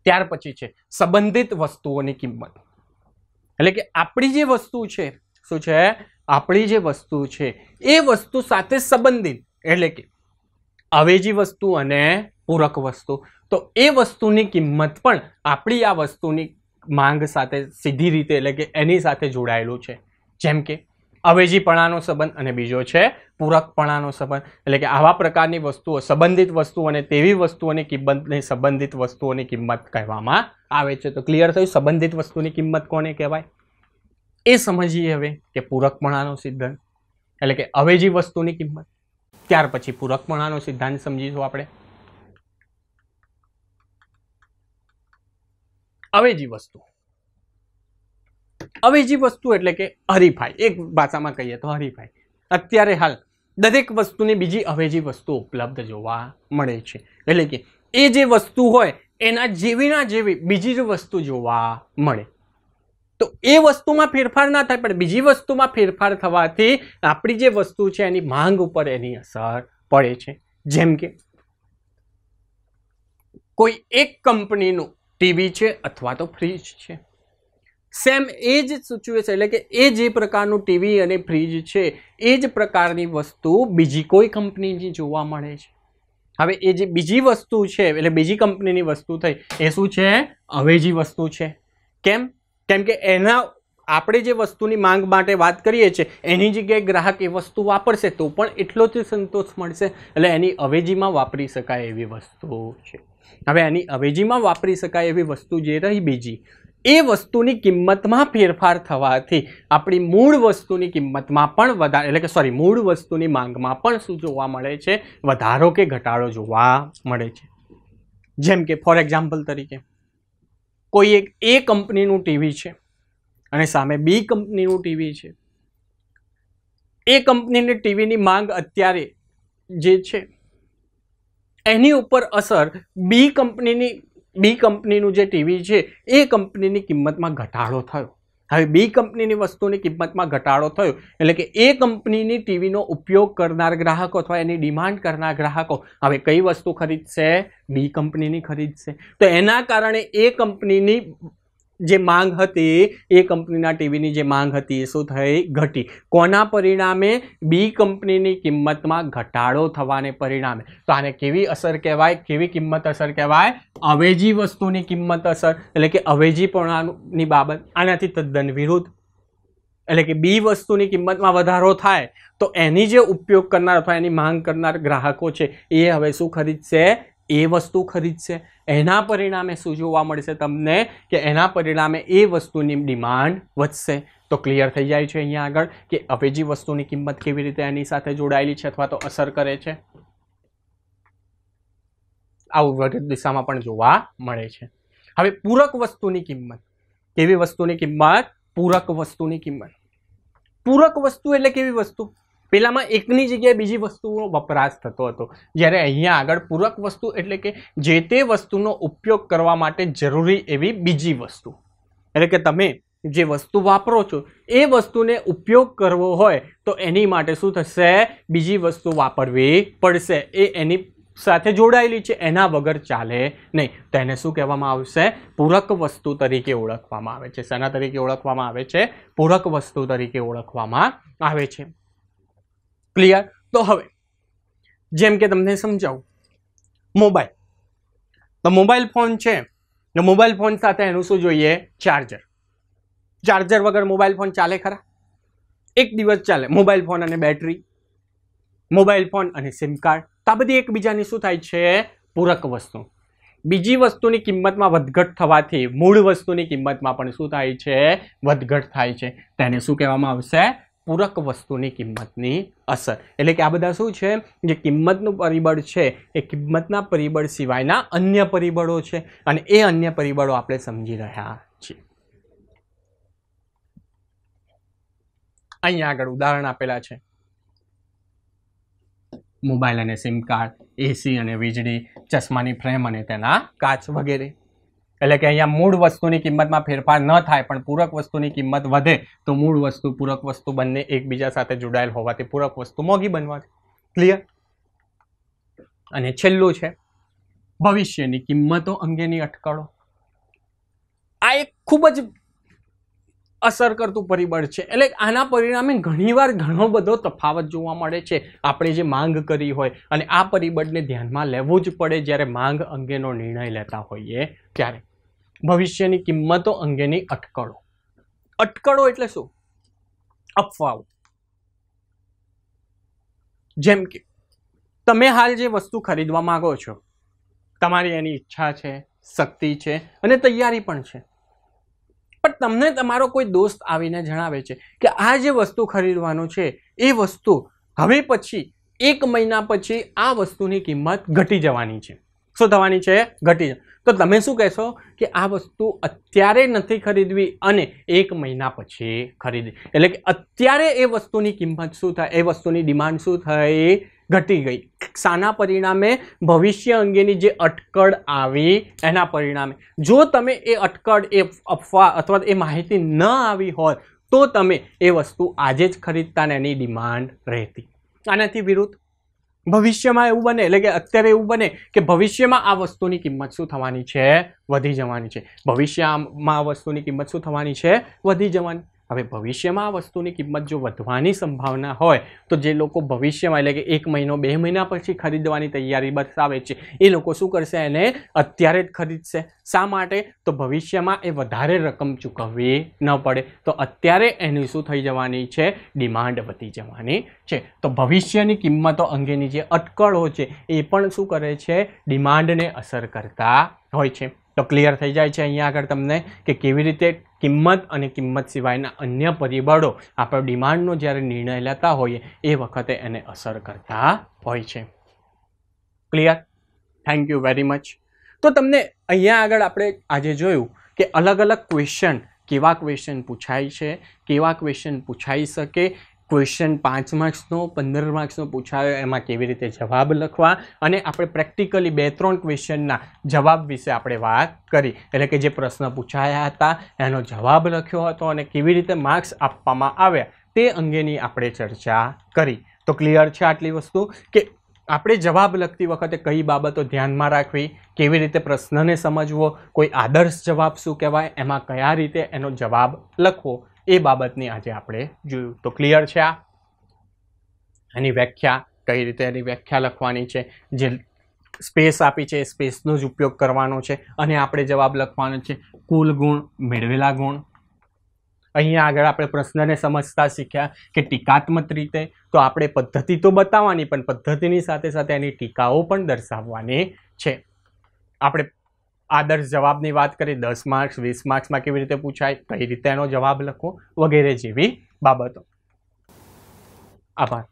ત્યાર પછી છે સંબંધિત વસ્તુઓની કિંમત એટલે કે આપણી જે વસ્તુ છે શું છે આપણી જે વસ્તુ છે એ વસ્તુ સાથે સંબંધિત એટલે કે અવેજી વસ્તુ અને પૂરક વસ્તુ તો એ વસ્તુની કિંમત પણ આપણી આ વસ્તુની માંગ સાથે સીધી રીતે એટલે કે એની સાથે જોડાયેલું છે જેમ કે અવેજીપણાનો સંબંધ અને બીજો છે પૂરકપણાનો સંબંધ એટલે કે આવા પ્રકારની વસ્તુઓ સંબંધિત વસ્તુઓ અને તેવી વસ્તુઓની કિંમતની સંબંધિત વસ્તુઓની કિંમત કહેવામાં આવે છે તો ક્લિયર થયું સંબંધિત વસ્તુની કિંમત કોને કહેવાય એ સમજીએ હવે કે પૂરકપણાનો સિદ્ધાંત એટલે કે અવેજી વસ્તુની કિંમત ત્યાર પછી પૂરકપણાનો સિદ્ધાંત સમજીશું આપણે અવેજી વસ્તુ અવેજી વસ્તુ એટલે કે હરીફાઈ એક ભાષામાં કહીએ તો હરીફાઈ અત્યારે હાલ દરેક વસ્તુની બીજી અવેજી વસ્તુ ઉપલબ્ધ જોવા મળે છે એટલે કે એ જે વસ્તુ હોય એના જેવીના જેવી બીજી જ વસ્તુ જોવા મળે તો એ વસ્તુમાં ફેરફાર ના થાય પણ બીજી વસ્તુમાં ફેરફાર થવાથી આપણી જે વસ્તુ છે એની માંગ ઉપર એની અસર પડે છે જેમ કે કોઈ એક કંપનીનું ટીવી છે અથવા તો ફ્રીજ છે સેમ એ જ સૂચવે છે એટલે કે એ જે પ્રકારનું ટીવી અને ફ્રીજ છે એ જ પ્રકારની વસ્તુ બીજી કોઈ કંપનીની જોવા મળે છે હવે એ જે બીજી વસ્તુ છે એટલે બીજી કંપનીની વસ્તુ થઈ એ શું છે અવેજી વસ્તુ છે કેમ કેમ કે એના આપણે જે વસ્તુની માંગ માટે વાત કરીએ છીએ એની જગ્યાએ ગ્રાહક એ વસ્તુ વાપરશે તો પણ એટલો જ સંતોષ મળશે એટલે એની અવેજીમાં વાપરી શકાય એવી વસ્તુ છે હવે એની અવેજીમાં વાપરી શકાય એવી વસ્તુ જે રહી બીજી એ વસ્તુની કિંમતમાં ફેરફાર થવાથી આપણી મૂળ વસ્તુની કિંમતમાં પણ વધારે એટલે કે સોરી મૂળ વસ્તુની માંગમાં પણ શું જોવા મળે છે વધારો કે ઘટાડો જોવા મળે છે જેમ કે ફોર એક્ઝામ્પલ તરીકે કોઈ એક એ કંપનીનું ટીવી છે અને સામે બી કંપનીનું ટીવી છે એ કંપનીની ટીવીની માંગ અત્યારે જે છે એની ઉપર અસર બી કંપનીની બી કંપનીનું જે ટીવી છે એ કંપનીની કિંમતમાં ઘટાડો થયો હવે બી કંપનીની વસ્તુની કિંમતમાં ઘટાડો થયો એટલે કે એ કંપનીની ટીવીનો ઉપયોગ કરનાર ગ્રાહકો અથવા એની ડિમાન્ડ કરનાર ગ્રાહકો હવે કઈ વસ્તુ ખરીદશે બી કંપનીની ખરીદશે તો એના કારણે એ કંપનીની જે માંગ હતી એ કંપનીના ટીવીની જે માંગ હતી એ શું થઈ ઘટી કોના પરિણામે બી કંપનીની કિંમતમાં ઘટાડો થવાને પરિણામે તો આને કેવી અસર કહેવાય કેવી કિંમત અસર કહેવાય અવેજી વસ્તુની કિંમત અસર એટલે કે અવેજીપણાની બાબત આનાથી તદ્દન વિરુદ્ધ એટલે કે બી વસ્તુની કિંમતમાં વધારો થાય તો એની જે ઉપયોગ કરનાર અથવા એની માંગ કરનાર ગ્રાહકો છે એ હવે શું ખરીદશે એ વસ્તુ ખરીદશે એના પરિણામે શું જોવા મળશે તમને કે એના પરિણામે એ વસ્તુની ડિમાન્ડ વધશે તો ક્લિયર થઈ જાય છે અહીંયા આગળ કે અવેજી વસ્તુની કિંમત કેવી રીતે એની સાથે જોડાયેલી છે અથવા તો અસર કરે છે આવું વિરુદ્ધ દિશામાં પણ જોવા મળે છે હવે પૂરક વસ્તુની કિંમત કેવી વસ્તુની કિંમત પૂરક વસ્તુની કિંમત પૂરક વસ્તુ એટલે કેવી વસ્તુ પહેલાંમાં એકની જગ્યાએ બીજી વસ્તુનો વપરાશ થતો હતો જ્યારે અહીંયા આગળ પૂરક વસ્તુ એટલે કે જે તે વસ્તુનો ઉપયોગ કરવા માટે જરૂરી એવી બીજી વસ્તુ એટલે કે તમે જે વસ્તુ વાપરો છો એ વસ્તુને ઉપયોગ કરવો હોય તો એની માટે શું થશે બીજી વસ્તુ વાપરવી પડશે એ એની સાથે જોડાયેલી છે એના વગર ચાલે નહીં તો એને શું કહેવામાં આવશે પૂરક વસ્તુ તરીકે ઓળખવામાં આવે છે શેના તરીકે ઓળખવામાં આવે છે પૂરક વસ્તુ તરીકે ઓળખવામાં આવે છે ક્લિયર તો હવે જેમ કે તમને સમજાવું મોબાઈલ તો મોબાઈલ ફોન છે ને મોબાઈલ ફોન સાથે એનું શું જોઈએ ચાર્જર ચાર્જર વગર મોબાઈલ ફોન ચાલે ખરા એક દિવસ ચાલે મોબાઈલ ફોન અને બેટરી મોબાઈલ ફોન અને સિમ કાર્ડ આ બધી એકબીજાની શું થાય છે પૂરક વસ્તુ બીજી વસ્તુની કિંમતમાં વધઘટ થવાથી મૂળ વસ્તુની કિંમતમાં પણ શું થાય છે વધઘટ થાય છે તેને શું કહેવામાં આવશે પૂરક વસ્તુની કિંમતની અસર એટલે કે આ બધા શું છે જે કિંમતનું પરિબળ છે એ કિંમતના પરિબળ સિવાયના અન્ય પરિબળો છે અને એ અન્ય પરિબળો આપણે સમજી રહ્યા છીએ અહીંયા આગળ ઉદાહરણ આપેલા છે મોબાઈલ અને સિમ કાર્ડ એસી અને વીજળી ચશ્માની ફ્રેમ અને તેના કાચ વગેરે એટલે કે અહીંયા મૂળ વસ્તુની કિંમતમાં ફેરફાર ન થાય પણ પૂરક વસ્તુની કિંમત વધે તો મૂળ વસ્તુ પૂરક વસ્તુ બંને એકબીજા સાથે જોડાયેલ હોવાથી પૂરક વસ્તુ મોંઘી બનવાથી ક્લિયર અને છેલ્લું છે ભવિષ્યની કિંમતો અંગેની અટકળો આ એક ખૂબ જ અસર કરતું પરિબળ છે એટલે આના પરિણામે ઘણીવાર ઘણો બધો તફાવત જોવા મળે છે આપણે જે માંગ કરી હોય અને આ પરિબળને ધ્યાનમાં લેવું જ પડે જ્યારે માંગ અંગેનો નિર્ણય લેતા હોઈએ ત્યારે ભવિષ્યની કિંમતો અંગેની અટકળો અટકળો એટલે શું અફવાઓ જેમ કે તમે હાલ જે વસ્તુ ખરીદવા માગો છો તમારી એની ઈચ્છા છે શક્તિ છે અને તૈયારી પણ છે પણ તમને તમારો કોઈ દોસ્ત આવીને જણાવે છે કે આ જે વસ્તુ ખરીદવાનું છે એ વસ્તુ હવે પછી એક મહિના પછી આ વસ્તુની કિંમત ઘટી જવાની છે શું થવાની છે ઘટી તો તમે શું કહેશો કે આ વસ્તુ અત્યારે નથી ખરીદવી અને એક મહિના પછી ખરીદવી એટલે કે અત્યારે એ વસ્તુની કિંમત શું થાય એ વસ્તુની ડિમાન્ડ શું થઈ ઘટી ગઈ શાના પરિણામે ભવિષ્ય અંગેની જે અટકળ આવી એના પરિણામે જો તમે એ અટકળ એ અફવા અથવા એ માહિતી ન આવી હોત તો તમે એ વસ્તુ આજે જ ખરીદતા ને એની ડિમાન્ડ રહેતી આનાથી વિરુદ્ધ ભવિષ્યમાં એવું બને એટલે કે અત્યારે એવું બને કે ભવિષ્યમાં આ વસ્તુની કિંમત શું થવાની છે વધી જવાની છે ભવિષ્યમાં આ વસ્તુની કિંમત શું થવાની છે વધી જવાની હવે ભવિષ્યમાં આ વસ્તુની કિંમત જો વધવાની સંભાવના હોય તો જે લોકો ભવિષ્યમાં એટલે કે એક મહિનો બે મહિના પછી ખરીદવાની તૈયારી બતાવે છે એ લોકો શું કરશે એને અત્યારે જ ખરીદશે શા માટે તો ભવિષ્યમાં એ વધારે રકમ ચૂકવવી ન પડે તો અત્યારે એની શું થઈ જવાની છે ડિમાન્ડ વધી જવાની છે તો ભવિષ્યની કિંમતો અંગેની જે અટકળો છે એ પણ શું કરે છે ડિમાન્ડને અસર કરતા હોય છે તો ક્લિયર થઈ જાય છે અહીંયા આગળ તમને કે કેવી રીતે કિંમત અને કિંમત સિવાયના અન્ય પરિબળો આપણે ડિમાન્ડનો જ્યારે નિર્ણય લેતા હોઈએ એ વખતે એને અસર કરતા હોય છે clear thank you very much તો તમને અહીંયા આગળ આપણે આજે જોયું કે અલગ અલગ ક્વેશ્ચન કેવા ક્વેશ્ચન પૂછાય છે કેવા ક્વેશ્ચન પૂછાઈ શકે ક્વેશ્ચન પાંચ માર્ક્સનો પંદર માર્ક્સનો પૂછાયો એમાં કેવી રીતે જવાબ લખવા અને આપણે પ્રેક્ટિકલી બે ત્રણ ક્વેશ્ચનના જવાબ વિશે આપણે વાત કરી એટલે કે જે પ્રશ્ન પૂછાયા હતા એનો જવાબ લખ્યો હતો અને કેવી રીતે માર્ક્સ આપવામાં આવ્યા તે અંગેની આપણે ચર્ચા કરી તો ક્લિયર છે આટલી વસ્તુ કે આપણે જવાબ લખતી વખતે કઈ બાબતો ધ્યાનમાં રાખવી કેવી રીતે પ્રશ્નને સમજવો કોઈ આદર્શ જવાબ શું કહેવાય એમાં કયા રીતે એનો જવાબ લખવો એ બાબતની આજે આપણે જોયું તો ક્લિયર છે આ એની વ્યાખ્યા કઈ રીતે એની વ્યાખ્યા લખવાની છે જે સ્પેસ આપી છે એ સ્પેસનો જ ઉપયોગ કરવાનો છે અને આપણે જવાબ લખવાનો છે કુલ ગુણ મેળવેલા ગુણ અહીંયા આગળ આપણે પ્રશ્નને સમજતા શીખ્યા કે ટીકાત્મક રીતે તો આપણે પદ્ધતિ તો બતાવવાની પણ પદ્ધતિની સાથે સાથે એની ટીકાઓ પણ દર્શાવવાની છે આપણે આદર્શ જવાબની વાત કરી દસ માર્ક્સ વીસ માર્ક્સમાં કેવી રીતે પૂછાય કઈ રીતે એનો જવાબ લખો વગેરે જેવી બાબતો આભાર